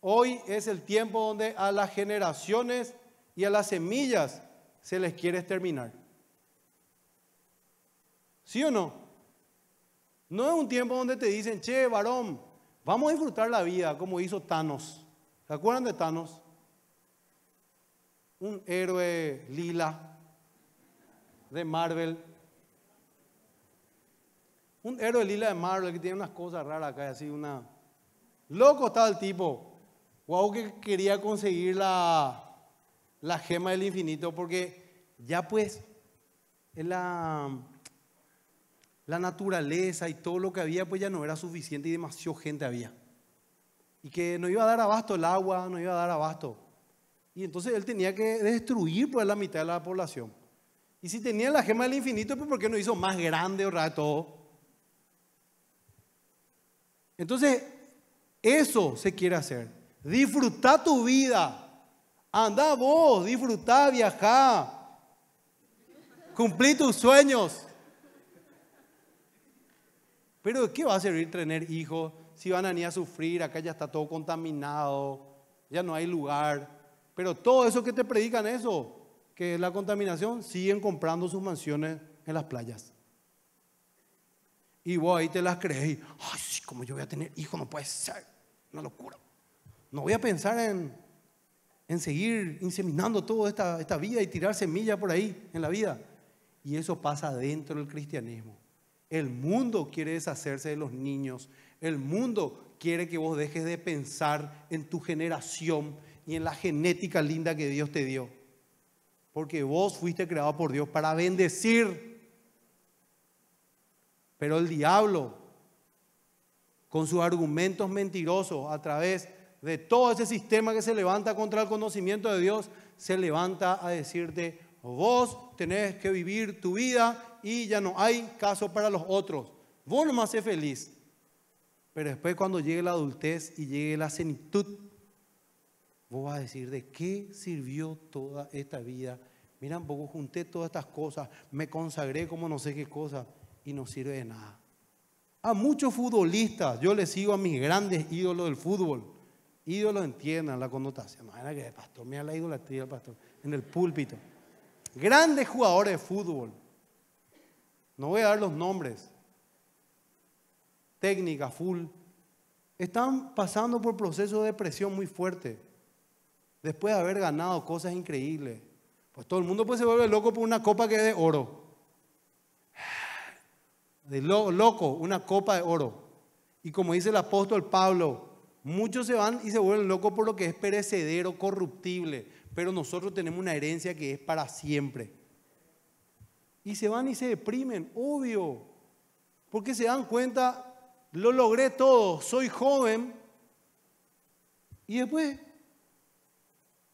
Hoy es el tiempo donde a las generaciones y a las semillas se les quiere exterminar. ¿Sí o no? No es un tiempo donde te dicen, che, varón, vamos a disfrutar la vida como hizo Thanos. ¿Se acuerdan de Thanos? Un héroe lila de Marvel. Un héroe lila de Marvel que tiene unas cosas raras acá, así una... Loco estaba el tipo. Guau, que quería conseguir la, la gema del infinito porque ya pues es la la naturaleza y todo lo que había, pues ya no era suficiente y demasiado gente había. Y que no iba a dar abasto el agua, no iba a dar abasto. Y entonces él tenía que destruir pues la mitad de la población. Y si tenía la gema del infinito, pues ¿por qué no hizo más grande o todo? Entonces, eso se quiere hacer. Disfruta tu vida. Anda vos, disfruta, viaja Cumplí tus sueños. Pero ¿qué va a servir tener hijos si van a ni a sufrir? Acá ya está todo contaminado, ya no hay lugar. Pero todo eso que te predican eso, que es la contaminación, siguen comprando sus mansiones en las playas. Y vos ahí te las crees. Ay, como yo voy a tener hijos, no puede ser. Una locura. No voy a pensar en, en seguir inseminando toda esta, esta vida y tirar semillas por ahí en la vida. Y eso pasa dentro del cristianismo. El mundo quiere deshacerse de los niños. El mundo quiere que vos dejes de pensar en tu generación y en la genética linda que Dios te dio. Porque vos fuiste creado por Dios para bendecir. Pero el diablo, con sus argumentos mentirosos a través de todo ese sistema que se levanta contra el conocimiento de Dios, se levanta a decirte, vos tenés que vivir tu vida y ya no hay caso para los otros. Vos me sé feliz. Pero después cuando llegue la adultez y llegue la senitud, vos vas a decir, ¿de qué sirvió toda esta vida? Mira vos junté todas estas cosas, me consagré como no sé qué cosa y no sirve de nada. A muchos futbolistas, yo les sigo a mis grandes ídolos del fútbol. Ídolos entiendan la connotación. No era que el pastor, mira la idolatría del pastor en el púlpito. Grandes jugadores de fútbol no voy a dar los nombres, técnica, full, están pasando por procesos de presión muy fuerte, después de haber ganado cosas increíbles. Pues todo el mundo pues se vuelve loco por una copa que es de oro. De loco, una copa de oro. Y como dice el apóstol Pablo, muchos se van y se vuelven locos por lo que es perecedero, corruptible, pero nosotros tenemos una herencia que es para siempre. Y se van y se deprimen, obvio. Porque se dan cuenta, lo logré todo, soy joven. Y después,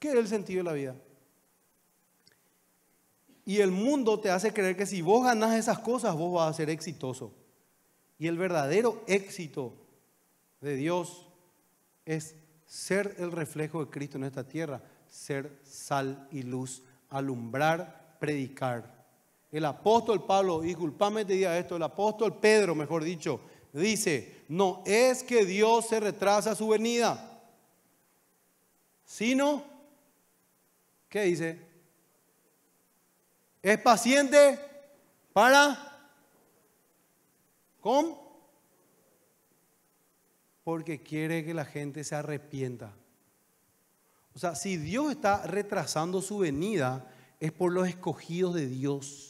¿qué es el sentido de la vida? Y el mundo te hace creer que si vos ganás esas cosas, vos vas a ser exitoso. Y el verdadero éxito de Dios es ser el reflejo de Cristo en esta tierra, ser sal y luz, alumbrar, predicar. El apóstol Pablo, y te diga esto, el apóstol Pedro, mejor dicho, dice, no es que Dios se retrasa su venida, sino, ¿qué dice? Es paciente para, ¿con? Porque quiere que la gente se arrepienta. O sea, si Dios está retrasando su venida, es por los escogidos de Dios.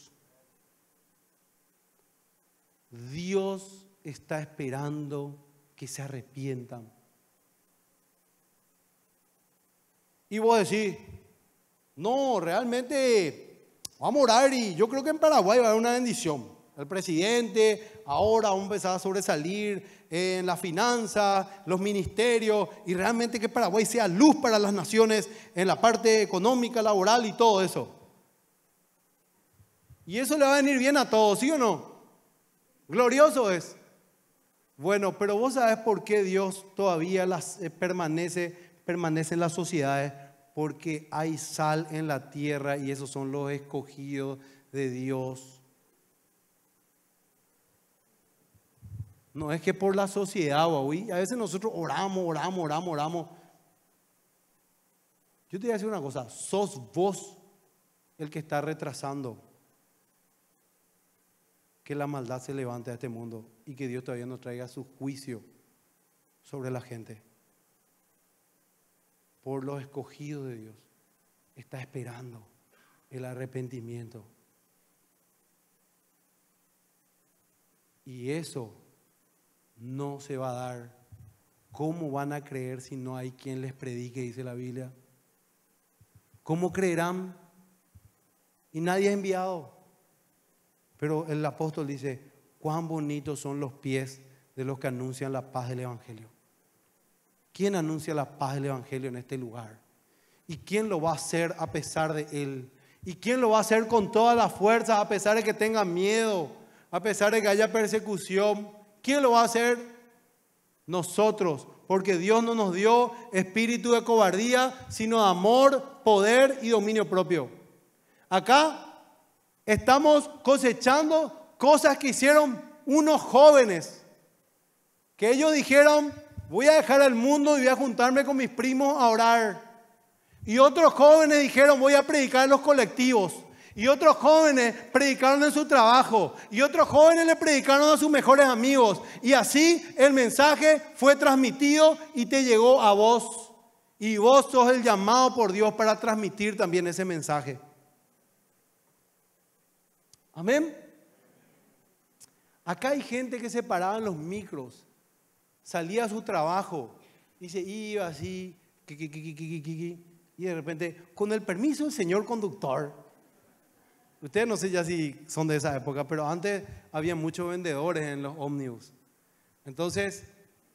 Dios está esperando que se arrepientan. Y vos decís, no, realmente vamos a morar y yo creo que en Paraguay va a haber una bendición. El presidente ahora va a a sobresalir en las finanzas, los ministerios y realmente que Paraguay sea luz para las naciones en la parte económica, laboral y todo eso. Y eso le va a venir bien a todos, ¿sí o no? Glorioso es. Bueno, pero vos sabes por qué Dios todavía las, eh, permanece, en las sociedades. Porque hay sal en la tierra y esos son los escogidos de Dios. No es que por la sociedad, uy. A veces nosotros oramos, oramos, oramos, oramos. Yo te voy a decir una cosa, sos vos el que está retrasando que la maldad se levante a este mundo y que Dios todavía no traiga su juicio sobre la gente. Por los escogidos de Dios está esperando el arrepentimiento. Y eso no se va a dar. ¿Cómo van a creer si no hay quien les predique, dice la Biblia? ¿Cómo creerán? Y nadie ha enviado. Pero el apóstol dice, cuán bonitos son los pies de los que anuncian la paz del Evangelio. ¿Quién anuncia la paz del Evangelio en este lugar? ¿Y quién lo va a hacer a pesar de él? ¿Y quién lo va a hacer con todas las fuerzas a pesar de que tenga miedo, a pesar de que haya persecución? ¿Quién lo va a hacer? Nosotros, porque Dios no nos dio espíritu de cobardía, sino amor, poder y dominio propio. Acá Estamos cosechando cosas que hicieron unos jóvenes, que ellos dijeron, voy a dejar el mundo y voy a juntarme con mis primos a orar. Y otros jóvenes dijeron, voy a predicar en los colectivos. Y otros jóvenes predicaron en su trabajo. Y otros jóvenes le predicaron a sus mejores amigos. Y así el mensaje fue transmitido y te llegó a vos. Y vos sos el llamado por Dios para transmitir también ese mensaje. Amén. Acá hay gente que se paraba en los micros, salía a su trabajo y se iba así, y de repente, con el permiso del señor conductor. Ustedes no sé ya si son de esa época, pero antes había muchos vendedores en los ómnibus. Entonces,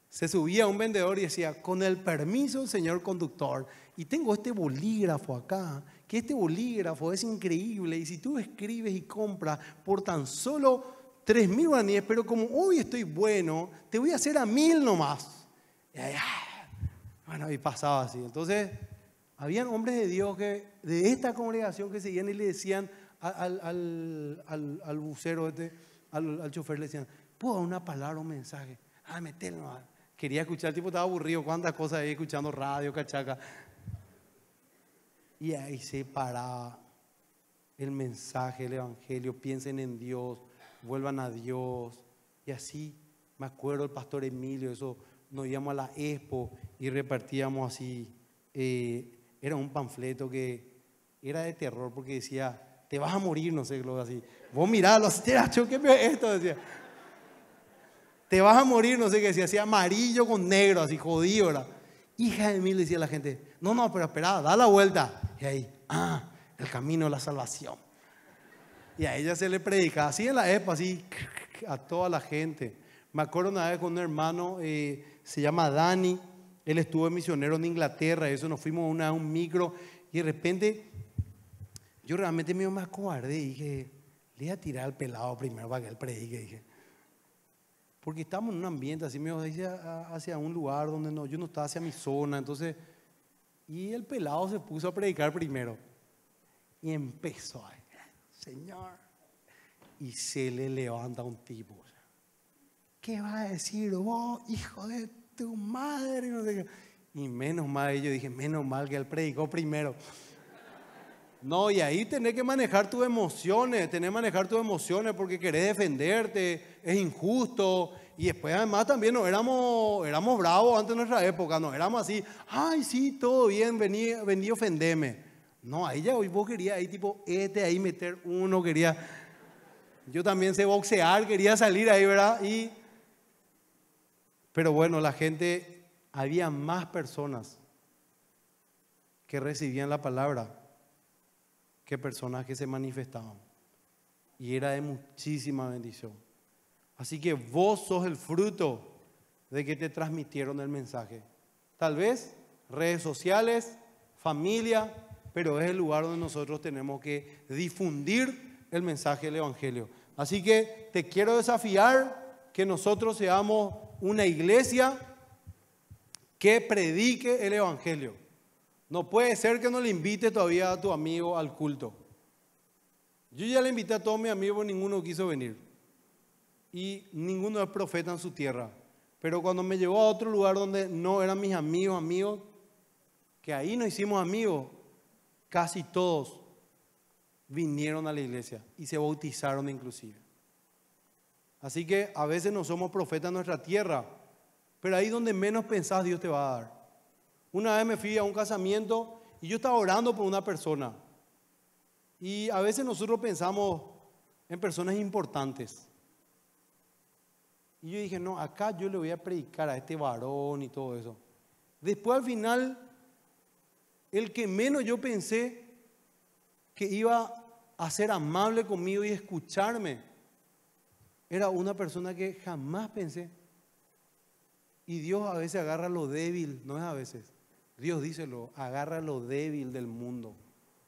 se subía un vendedor y decía, con el permiso del señor conductor, y tengo este bolígrafo acá, que este bolígrafo es increíble y si tú escribes y compras por tan solo 3.000 guaraníes, pero como hoy estoy bueno, te voy a hacer a 1.000 nomás. Ah, bueno, y pasaba así. Entonces, habían hombres de Dios que, de esta congregación que seguían y le decían al, al, al, bucero, este, al, chofer, le decían, ¿puedo dar una palabra o un mensaje? Ah, metelo. Quería escuchar, el tipo estaba aburrido, cuántas cosas ahí escuchando radio, cachaca. Y ahí se paraba el mensaje, el evangelio, piensen en Dios, vuelvan a Dios. Y así, me acuerdo el pastor Emilio, eso, nos íbamos a la expo y repartíamos así. Eh, era un panfleto que era de terror porque decía, te vas a morir, no sé, Globo. así. Vos mirá, los ¿qué esto? Decía. Te vas a morir, no sé qué decía, así amarillo con negro, así jodido, Hija de mí, decía la gente, no, no, pero espera, da la vuelta. Y ahí, ah, el camino de la salvación. Y a ella se le predica así en la EPA, así a toda la gente. Me acuerdo una vez con un hermano, eh, se llama Dani, él estuvo misionero en Inglaterra, y eso nos fuimos a un micro y de repente yo realmente me más y dije, le voy a tirar al pelado primero para que él predique, dije. Porque estamos en un ambiente así, me hacia, hacia un lugar donde no, yo no estaba hacia mi zona, entonces y el pelado se puso a predicar primero. Y empezó a Señor. Y se le levanta un tipo. ¿Qué va a decir vos, hijo de tu madre? y menos mal, yo dije, menos mal que él predicó primero. No, y ahí tenés que manejar tus emociones, tenés que manejar tus emociones porque querés defenderte, es injusto, y después además también no éramos, éramos bravos antes de nuestra época, no éramos así, ay sí, todo bien, vení, vení ofendeme. No, ahí ya vos querías ahí tipo, este ahí meter uno, quería, yo también sé boxear, quería salir ahí, ¿verdad? Y, pero bueno, la gente, había más personas que recibían la palabra que personas que se manifestaban. Y era de muchísima bendición. Así que vos sos el fruto de que te transmitieron el mensaje. Tal vez redes sociales, familia, pero es el lugar donde nosotros tenemos que difundir el mensaje del Evangelio. Así que te quiero desafiar que nosotros seamos una iglesia que predique el Evangelio. No puede ser que no le invite todavía a tu amigo al culto. Yo ya le invité a todos mis amigos, ninguno quiso venir y ninguno es profeta en su tierra. Pero cuando me llevó a otro lugar donde no eran mis amigos, amigos, que ahí nos hicimos amigos, casi todos vinieron a la iglesia y se bautizaron inclusive. Así que a veces no somos profetas en nuestra tierra, pero ahí donde menos pensás Dios te va a dar. Una vez me fui a un casamiento y yo estaba orando por una persona. Y a veces nosotros pensamos en personas importantes. Y yo dije, no, acá yo le voy a predicar a este varón y todo eso. Después al final, el que menos yo pensé que iba a ser amable conmigo y escucharme, era una persona que jamás pensé. Y Dios a veces agarra lo débil, no es a veces. Dios dice lo, agarra lo débil del mundo,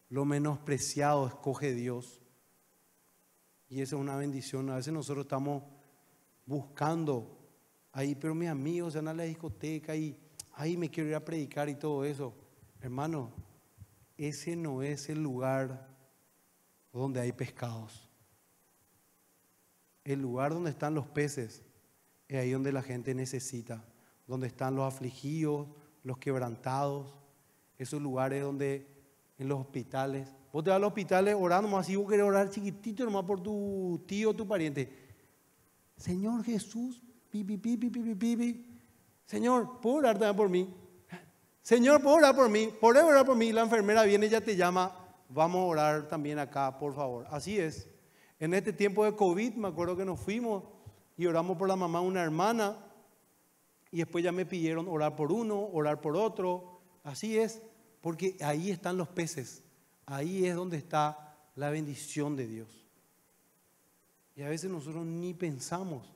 lo menospreciado escoge Dios. Y esa es una bendición. A veces nosotros estamos buscando ahí, pero mis amigos se van a la discoteca y ahí me quiero ir a predicar y todo eso. Hermano, ese no es el lugar donde hay pescados. El lugar donde están los peces es ahí donde la gente necesita, donde están los afligidos, los quebrantados, esos lugares donde en los hospitales. Vos te vas a los hospitales orando, más si vos querés orar chiquitito nomás por tu tío tu pariente Señor Jesús, Señor, ¿puedo orar por mí? Señor, ¿puedo orar por mí? ¿Puedo orar por mí? La enfermera viene ya te llama. Vamos a orar también acá, por favor. Así es. En este tiempo de COVID, me acuerdo que nos fuimos y oramos por la mamá una hermana. Y después ya me pidieron orar por uno, orar por otro. Así es, porque ahí están los peces. Ahí es donde está la bendición de Dios. Y a veces nosotros ni pensamos.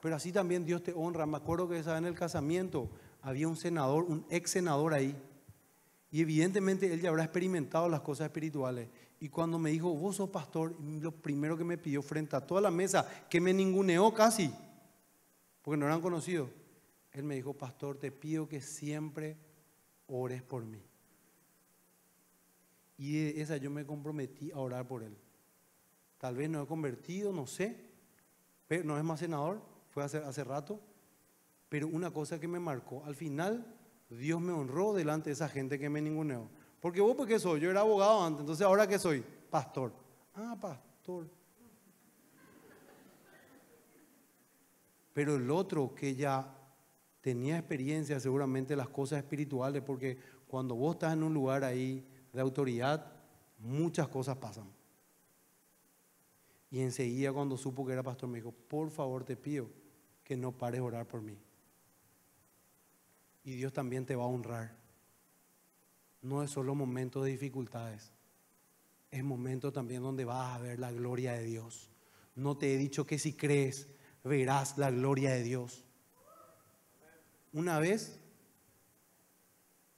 Pero así también Dios te honra. Me acuerdo que esa en el casamiento había un senador, un ex senador ahí. Y evidentemente él ya habrá experimentado las cosas espirituales. Y cuando me dijo, vos sos pastor, lo primero que me pidió frente a toda la mesa, que me ninguneó casi, porque no eran conocidos, él me dijo, pastor, te pido que siempre ores por mí. Y esa yo me comprometí a orar por él tal vez no he convertido, no sé, pero no es más senador, fue hace, hace rato, pero una cosa que me marcó, al final Dios me honró delante de esa gente que me ninguneó. Porque vos, ¿por pues, qué soy? Yo era abogado antes, entonces ahora qué soy? Pastor. Ah, pastor. Pero el otro que ya tenía experiencia seguramente las cosas espirituales, porque cuando vos estás en un lugar ahí de autoridad, muchas cosas pasan. Y enseguida cuando supo que era pastor me dijo, por favor te pido que no pares orar por mí. Y Dios también te va a honrar. No es solo momento de dificultades, es momento también donde vas a ver la gloria de Dios. No te he dicho que si crees verás la gloria de Dios. Una vez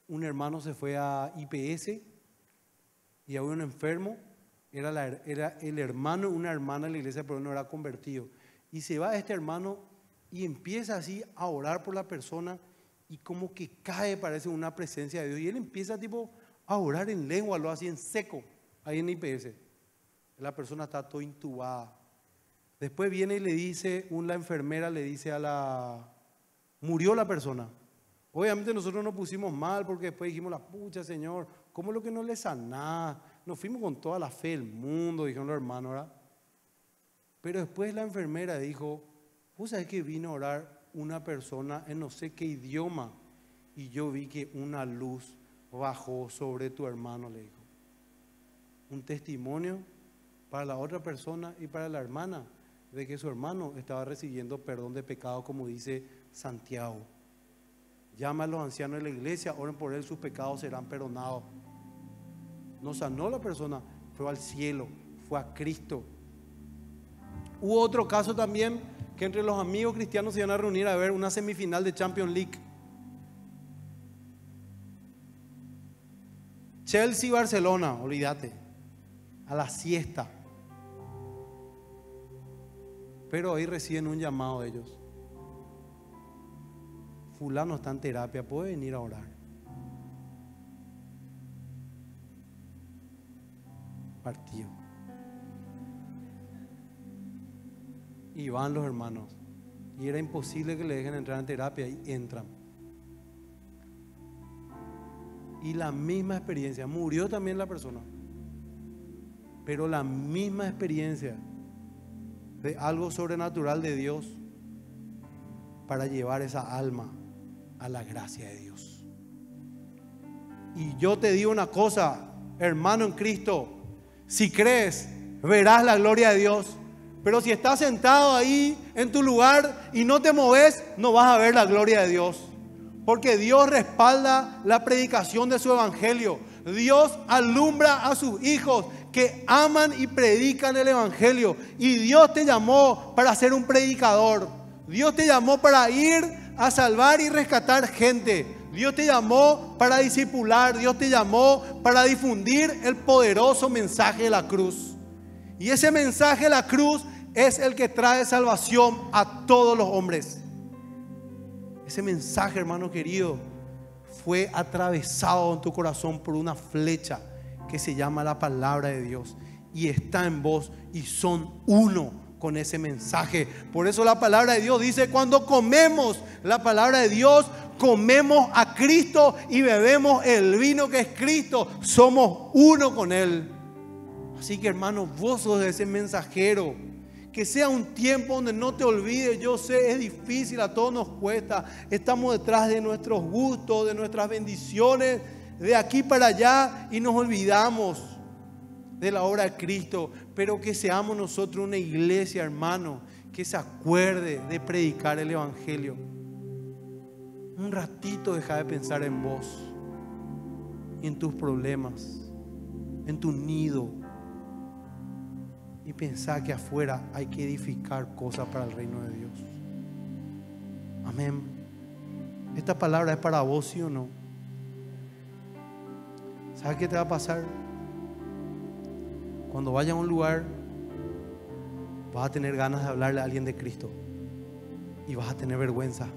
un hermano se fue a IPS y había un enfermo era, el hermano, una hermana de la iglesia, pero no era convertido. Y se va este hermano y empieza así a orar por la persona y como que cae, parece, una presencia de Dios. Y él empieza tipo a orar en lengua, lo hace en seco, ahí en IPS. La persona está todo intubada. Después viene y le dice, la enfermera le dice a la... Murió la persona. Obviamente nosotros nos pusimos mal porque después dijimos, la pucha, Señor, ¿cómo es lo que no le sanás? Nos fuimos con toda la fe del mundo, dijeron los hermanos, Pero después la enfermera dijo, vos sabés que vino a orar una persona en no sé qué idioma y yo vi que una luz bajó sobre tu hermano, le dijo. Un testimonio para la otra persona y para la hermana de que su hermano estaba recibiendo perdón de pecado, como dice Santiago. Llama a los ancianos de la iglesia, oren por él, sus pecados serán perdonados no sanó la persona, fue al cielo, fue a Cristo. Hubo otro caso también que entre los amigos cristianos se iban a reunir a ver una semifinal de Champions League. Chelsea-Barcelona, olvídate, a la siesta. Pero ahí reciben un llamado de ellos. Fulano está en terapia, puede venir a orar. partió. Y van los hermanos. Y era imposible que le dejen entrar en terapia y entran. Y la misma experiencia, murió también la persona. Pero la misma experiencia de algo sobrenatural de Dios para llevar esa alma a la gracia de Dios. Y yo te digo una cosa, hermano en Cristo, si crees, verás la gloria de Dios. Pero si estás sentado ahí en tu lugar y no te moves, no vas a ver la gloria de Dios. Porque Dios respalda la predicación de su evangelio. Dios alumbra a sus hijos que aman y predican el evangelio. Y Dios te llamó para ser un predicador. Dios te llamó para ir a salvar y rescatar gente. Dios te llamó para discipular, Dios te llamó para difundir el poderoso mensaje de la cruz. Y ese mensaje de la cruz es el que trae salvación a todos los hombres. Ese mensaje, hermano querido, fue atravesado en tu corazón por una flecha que se llama la palabra de Dios y está en vos y son uno con ese mensaje. Por eso la palabra de Dios dice, cuando comemos la palabra de Dios, comemos a Cristo y bebemos el vino que es Cristo. Somos uno con Él. Así que hermanos, vos de ese mensajero. Que sea un tiempo donde no te olvides. Yo sé, es difícil, a todos nos cuesta. Estamos detrás de nuestros gustos, de nuestras bendiciones, de aquí para allá y nos olvidamos de la obra de Cristo pero que seamos nosotros una iglesia, hermano, que se acuerde de predicar el Evangelio. Un ratito deja de pensar en vos, en tus problemas, en tu nido. Y pensá que afuera hay que edificar cosas para el reino de Dios. Amén. ¿Esta palabra es para vos, sí o no? ¿Sabes qué te va a pasar? cuando vayas a un lugar, vas a tener ganas de hablarle a alguien de Cristo. Y vas a tener vergüenza.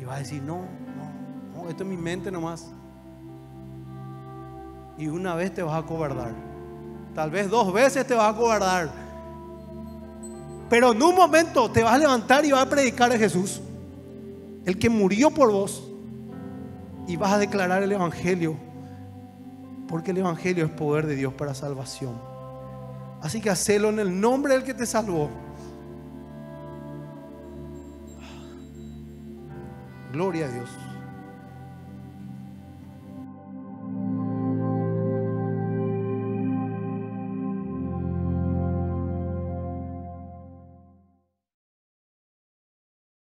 Y vas a decir, no, no, esto es mi mente nomás. Y una vez te vas a cobardar. Tal vez dos veces te vas a cobardar. Pero en un momento te vas a levantar y vas a predicar a Jesús, el que murió por vos, y vas a declarar el Evangelio porque el Evangelio es poder de Dios para salvación. Así que hacelo en el nombre del que te salvó. Gloria a Dios.